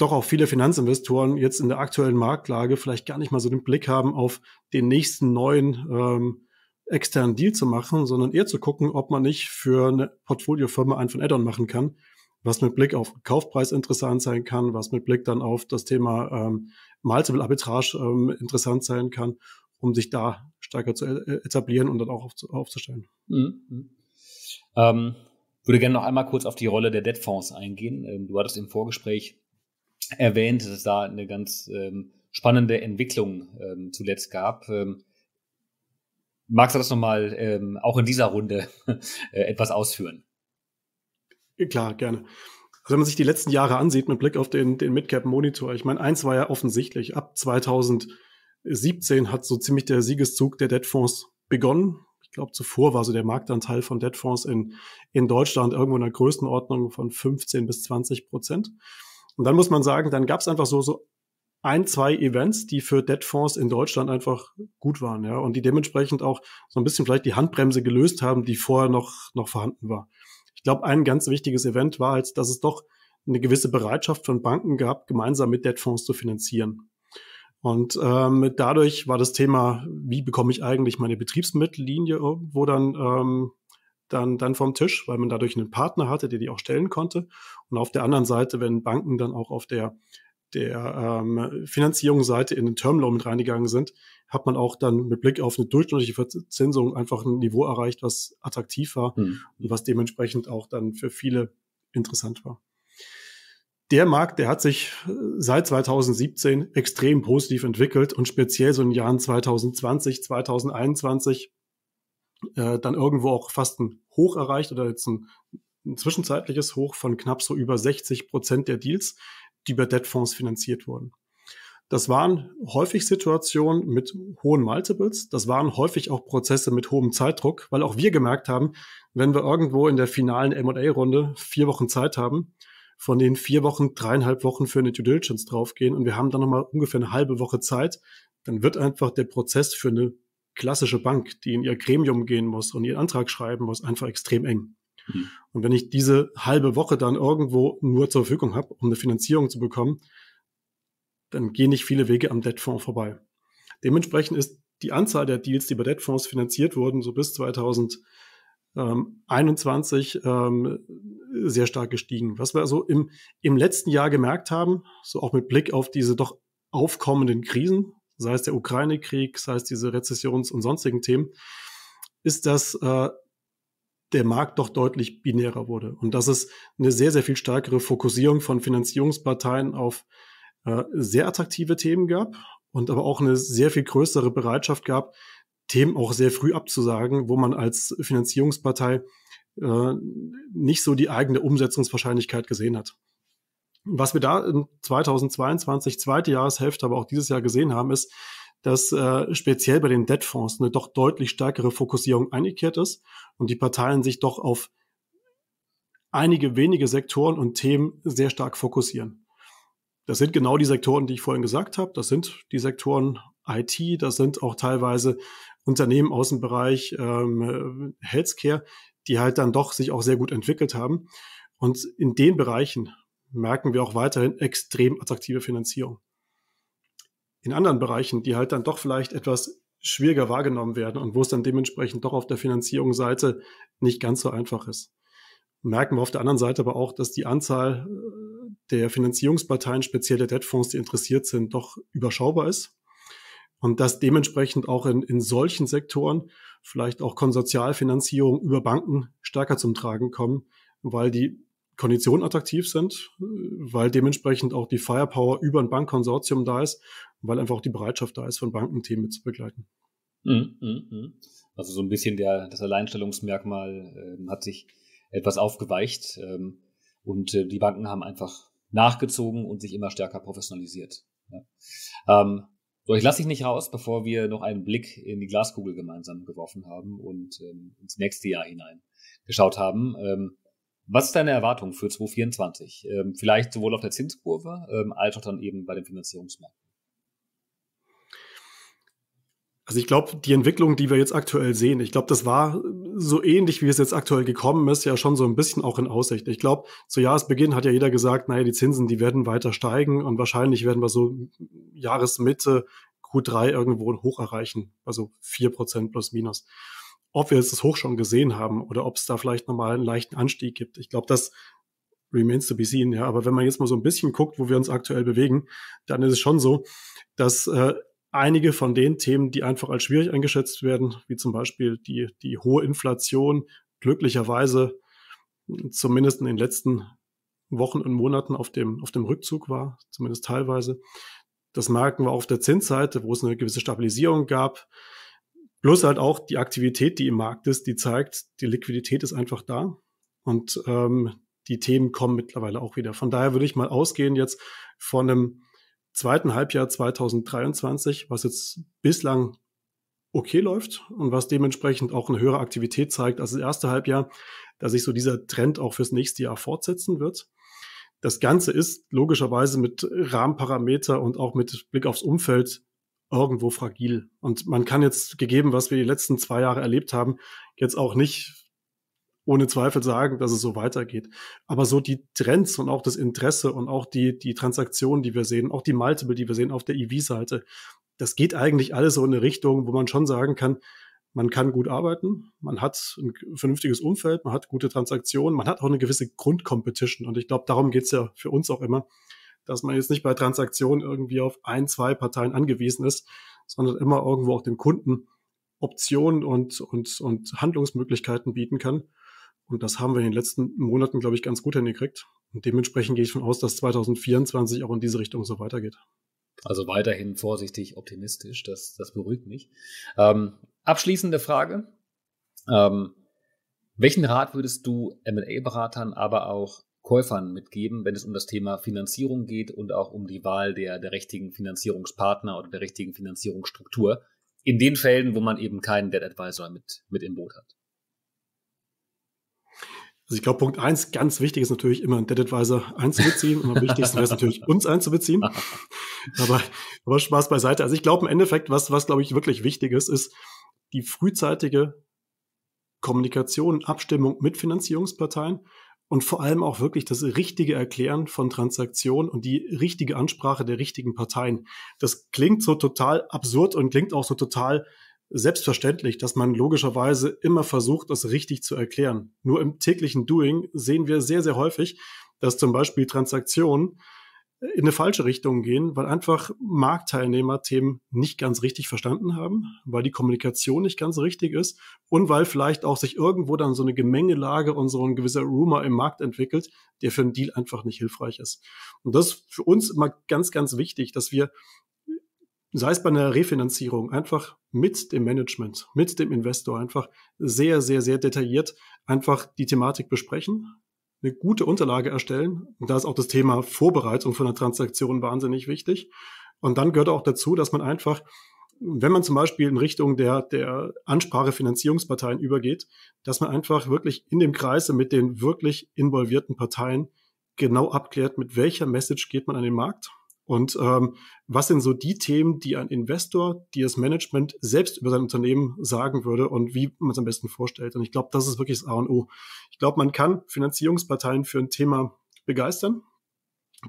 doch auch viele Finanzinvestoren jetzt in der aktuellen Marktlage vielleicht gar nicht mal so den Blick haben auf den nächsten neuen ähm, externen Deal zu machen, sondern eher zu gucken, ob man nicht für eine Portfoliofirma einen von Add-on machen kann, was mit Blick auf Kaufpreis interessant sein kann, was mit Blick dann auf das Thema ähm, Multiple Arbitrage ähm, interessant sein kann, um sich da stärker zu äh, etablieren und dann auch auf, aufzustellen. Mhm. Ähm, würde gerne noch einmal kurz auf die Rolle der Debt-Fonds eingehen. Ähm, du hattest im Vorgespräch erwähnt, dass es da eine ganz ähm, spannende Entwicklung ähm, zuletzt gab. Ähm, magst du das nochmal ähm, auch in dieser Runde *laughs* äh, etwas ausführen? Klar, gerne. Also wenn man sich die letzten Jahre ansieht mit Blick auf den, den Midcap-Monitor, ich meine, eins war ja offensichtlich, ab 2017 hat so ziemlich der Siegeszug der Debtfonds begonnen. Ich glaube, zuvor war so der Marktanteil von Debtfonds in, in Deutschland irgendwo in der Größenordnung von 15 bis 20 Prozent. Und dann muss man sagen, dann gab es einfach so, so ein, zwei Events, die für Debtfonds in Deutschland einfach gut waren, ja, und die dementsprechend auch so ein bisschen vielleicht die Handbremse gelöst haben, die vorher noch, noch vorhanden war. Ich glaube, ein ganz wichtiges Event war halt, dass es doch eine gewisse Bereitschaft von Banken gab, gemeinsam mit Debtfonds zu finanzieren. Und ähm, dadurch war das Thema, wie bekomme ich eigentlich meine Betriebsmittellinie, irgendwo dann ähm, dann, dann vom Tisch, weil man dadurch einen Partner hatte, der die auch stellen konnte. Und auf der anderen Seite, wenn Banken dann auch auf der, der ähm, Finanzierungsseite in den Termloan mit reingegangen sind, hat man auch dann mit Blick auf eine durchschnittliche Verzinsung einfach ein Niveau erreicht, was attraktiv war mhm. und was dementsprechend auch dann für viele interessant war. Der Markt, der hat sich äh, seit 2017 extrem positiv entwickelt und speziell so in den Jahren 2020, 2021 äh, dann irgendwo auch fast ein Hoch erreicht oder jetzt ein, ein zwischenzeitliches Hoch von knapp so über 60 Prozent der Deals, die über Debtfonds finanziert wurden. Das waren häufig Situationen mit hohen Multiples. Das waren häufig auch Prozesse mit hohem Zeitdruck, weil auch wir gemerkt haben, wenn wir irgendwo in der finalen M&A-Runde vier Wochen Zeit haben, von den vier Wochen dreieinhalb Wochen für eine Due Diligence draufgehen und wir haben dann nochmal ungefähr eine halbe Woche Zeit, dann wird einfach der Prozess für eine klassische Bank, die in ihr Gremium gehen muss und ihren Antrag schreiben muss, einfach extrem eng. Mhm. Und wenn ich diese halbe Woche dann irgendwo nur zur Verfügung habe, um eine Finanzierung zu bekommen, dann gehen nicht viele Wege am Debtfonds vorbei. Dementsprechend ist die Anzahl der Deals, die bei Debtfonds finanziert wurden, so bis 2021 ähm, sehr stark gestiegen. Was wir also im, im letzten Jahr gemerkt haben, so auch mit Blick auf diese doch aufkommenden Krisen, sei es der Ukraine-Krieg, sei es diese Rezessions- und sonstigen Themen, ist, dass äh, der Markt doch deutlich binärer wurde und dass es eine sehr, sehr viel stärkere Fokussierung von Finanzierungsparteien auf äh, sehr attraktive Themen gab und aber auch eine sehr viel größere Bereitschaft gab, Themen auch sehr früh abzusagen, wo man als Finanzierungspartei äh, nicht so die eigene Umsetzungswahrscheinlichkeit gesehen hat. Was wir da in 2022, zweite Jahreshälfte, aber auch dieses Jahr gesehen haben, ist, dass äh, speziell bei den Debtfonds eine doch deutlich stärkere Fokussierung eingekehrt ist und die Parteien sich doch auf einige wenige Sektoren und Themen sehr stark fokussieren. Das sind genau die Sektoren, die ich vorhin gesagt habe. Das sind die Sektoren IT, das sind auch teilweise Unternehmen aus dem Bereich ähm, Healthcare, die halt dann doch sich auch sehr gut entwickelt haben. Und in den Bereichen merken wir auch weiterhin extrem attraktive Finanzierung. In anderen Bereichen, die halt dann doch vielleicht etwas schwieriger wahrgenommen werden und wo es dann dementsprechend doch auf der Finanzierungsseite nicht ganz so einfach ist. Merken wir auf der anderen Seite aber auch, dass die Anzahl äh, der Finanzierungsparteien, speziell der Debtfonds, die interessiert sind, doch überschaubar ist. Und dass dementsprechend auch in, in solchen Sektoren vielleicht auch Konsortialfinanzierung über Banken stärker zum Tragen kommen, weil die Konditionen attraktiv sind, weil dementsprechend auch die Firepower über ein Bankkonsortium da ist, weil einfach auch die Bereitschaft da ist, von Banken Themen zu begleiten. Mhm, mhm, mhm. Also so ein bisschen der, das Alleinstellungsmerkmal äh, hat sich etwas aufgeweicht ähm, und äh, die Banken haben einfach nachgezogen und sich immer stärker professionalisiert. Ja. Ähm, so, ich lasse dich nicht raus, bevor wir noch einen Blick in die Glaskugel gemeinsam geworfen haben und ähm, ins nächste Jahr hinein geschaut haben. Ähm, was ist deine Erwartung für 2024? Ähm, vielleicht sowohl auf der Zinskurve ähm, als auch dann eben bei den Finanzierungsmärkten? Also ich glaube, die Entwicklung, die wir jetzt aktuell sehen, ich glaube, das war so ähnlich, wie es jetzt aktuell gekommen ist, ja schon so ein bisschen auch in Aussicht. Ich glaube, zu Jahresbeginn hat ja jeder gesagt, naja, die Zinsen, die werden weiter steigen und wahrscheinlich werden wir so Jahresmitte Q3 irgendwo Hoch erreichen, also 4% plus minus ob wir jetzt das Hoch schon gesehen haben oder ob es da vielleicht nochmal einen leichten Anstieg gibt. Ich glaube, das remains to be seen. Ja, aber wenn man jetzt mal so ein bisschen guckt, wo wir uns aktuell bewegen, dann ist es schon so, dass äh, einige von den Themen, die einfach als schwierig eingeschätzt werden, wie zum Beispiel die, die hohe Inflation, glücklicherweise zumindest in den letzten Wochen und Monaten auf dem, auf dem Rückzug war, zumindest teilweise. Das merken wir auf der Zinsseite, wo es eine gewisse Stabilisierung gab. Plus halt auch die Aktivität, die im Markt ist, die zeigt, die Liquidität ist einfach da und ähm, die Themen kommen mittlerweile auch wieder. Von daher würde ich mal ausgehen jetzt von einem zweiten Halbjahr 2023, was jetzt bislang okay läuft und was dementsprechend auch eine höhere Aktivität zeigt als das erste Halbjahr, dass sich so dieser Trend auch fürs nächste Jahr fortsetzen wird. Das Ganze ist logischerweise mit Rahmenparameter und auch mit Blick aufs Umfeld irgendwo fragil. Und man kann jetzt, gegeben, was wir die letzten zwei Jahre erlebt haben, jetzt auch nicht ohne Zweifel sagen, dass es so weitergeht. Aber so die Trends und auch das Interesse und auch die, die Transaktionen, die wir sehen, auch die Multiple, die wir sehen auf der EV-Seite, das geht eigentlich alles so in eine Richtung, wo man schon sagen kann, man kann gut arbeiten, man hat ein vernünftiges Umfeld, man hat gute Transaktionen, man hat auch eine gewisse Grundcompetition. Und ich glaube, darum geht's ja für uns auch immer, dass man jetzt nicht bei Transaktionen irgendwie auf ein, zwei Parteien angewiesen ist, sondern immer irgendwo auch dem Kunden Optionen und, und, und Handlungsmöglichkeiten bieten kann. Und das haben wir in den letzten Monaten, glaube ich, ganz gut hingekriegt. Und dementsprechend gehe ich von aus, dass 2024 auch in diese Richtung so weitergeht. Also weiterhin vorsichtig optimistisch, das, das beruhigt mich. Ähm, abschließende Frage. Ähm, welchen Rat würdest du MA-Beratern, aber auch Käufern mitgeben, wenn es um das Thema Finanzierung geht und auch um die Wahl der, der richtigen Finanzierungspartner oder der richtigen Finanzierungsstruktur? In den Fällen, wo man eben keinen Debt Advisor mit, mit im Boot hat. Also ich glaube, Punkt eins, ganz wichtig ist natürlich immer einen Debt Advisor einzubeziehen. Und am wichtigsten wäre es natürlich, *laughs* uns einzubeziehen. aber, aber Spaß beiseite. Also ich glaube im Endeffekt, was, was glaube ich wirklich wichtig ist, ist die frühzeitige Kommunikation, Abstimmung mit Finanzierungsparteien und vor allem auch wirklich das richtige Erklären von Transaktionen und die richtige Ansprache der richtigen Parteien. Das klingt so total absurd und klingt auch so total selbstverständlich, dass man logischerweise immer versucht, das richtig zu erklären. Nur im täglichen Doing sehen wir sehr, sehr häufig, dass zum Beispiel Transaktionen in eine falsche Richtung gehen, weil einfach Marktteilnehmer Themen nicht ganz richtig verstanden haben, weil die Kommunikation nicht ganz richtig ist und weil vielleicht auch sich irgendwo dann so eine Gemengelage und so ein gewisser Rumor im Markt entwickelt, der für einen Deal einfach nicht hilfreich ist. Und das ist für uns immer ganz, ganz wichtig, dass wir, sei es bei einer Refinanzierung, einfach mit dem Management, mit dem Investor einfach sehr, sehr, sehr detailliert einfach die Thematik besprechen, eine gute Unterlage erstellen. Und da ist auch das Thema Vorbereitung von der Transaktion wahnsinnig wichtig. Und dann gehört auch dazu, dass man einfach, wenn man zum Beispiel in Richtung der, der Ansprache Finanzierungsparteien übergeht, dass man einfach wirklich in dem Kreise mit den wirklich involvierten Parteien genau abklärt, mit welcher Message geht man an den Markt und ähm, was sind so die Themen, die ein Investor, die das Management selbst über sein Unternehmen sagen würde und wie man es am besten vorstellt? Und ich glaube, das ist wirklich das A und O. Ich glaube, man kann Finanzierungsparteien für ein Thema begeistern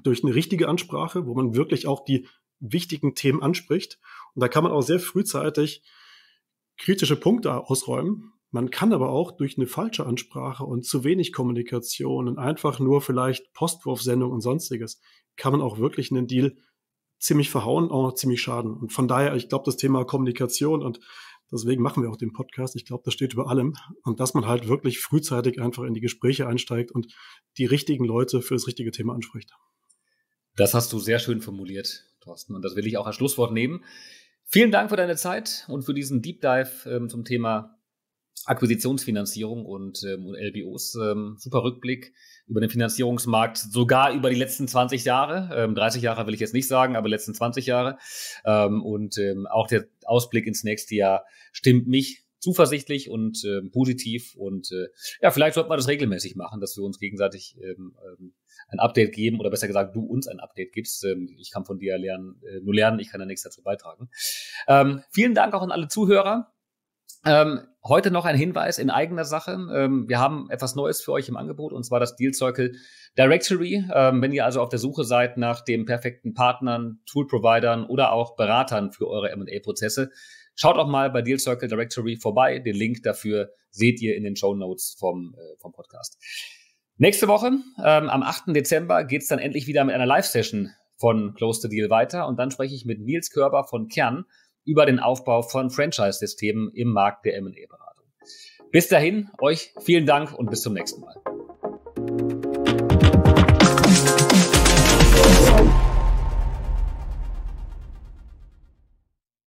durch eine richtige Ansprache, wo man wirklich auch die wichtigen Themen anspricht. Und da kann man auch sehr frühzeitig kritische Punkte ausräumen man kann aber auch durch eine falsche Ansprache und zu wenig Kommunikation und einfach nur vielleicht Postwurfsendung und sonstiges, kann man auch wirklich einen Deal ziemlich verhauen, auch ziemlich schaden. Und von daher, ich glaube, das Thema Kommunikation und deswegen machen wir auch den Podcast. Ich glaube, das steht über allem. Und dass man halt wirklich frühzeitig einfach in die Gespräche einsteigt und die richtigen Leute für das richtige Thema anspricht. Das hast du sehr schön formuliert, Thorsten. Und das will ich auch als Schlusswort nehmen. Vielen Dank für deine Zeit und für diesen Deep Dive ähm, zum Thema Akquisitionsfinanzierung und, ähm, und LBOs. Ähm, super Rückblick über den Finanzierungsmarkt, sogar über die letzten 20 Jahre. Ähm, 30 Jahre will ich jetzt nicht sagen, aber letzten 20 Jahre. Ähm, und ähm, auch der Ausblick ins nächste Jahr stimmt mich zuversichtlich und ähm, positiv. Und äh, ja, vielleicht sollten wir das regelmäßig machen, dass wir uns gegenseitig ähm, ähm, ein Update geben oder besser gesagt, du uns ein Update gibst. Ähm, ich kann von dir lernen, äh, nur lernen, ich kann da nichts dazu beitragen. Ähm, vielen Dank auch an alle Zuhörer. Ähm, heute noch ein Hinweis in eigener Sache. Ähm, wir haben etwas Neues für euch im Angebot und zwar das Deal Circle Directory. Ähm, wenn ihr also auf der Suche seid nach den perfekten Partnern, Tool-Providern oder auch Beratern für eure M&A-Prozesse, schaut auch mal bei Deal Circle Directory vorbei. Den Link dafür seht ihr in den Show Notes vom, äh, vom Podcast. Nächste Woche, ähm, am 8. Dezember, geht's dann endlich wieder mit einer Live-Session von Close the Deal weiter und dann spreche ich mit Nils Körber von Kern über den Aufbau von Franchise-Systemen im Markt der M&A-Beratung. Bis dahin, euch vielen Dank und bis zum nächsten Mal.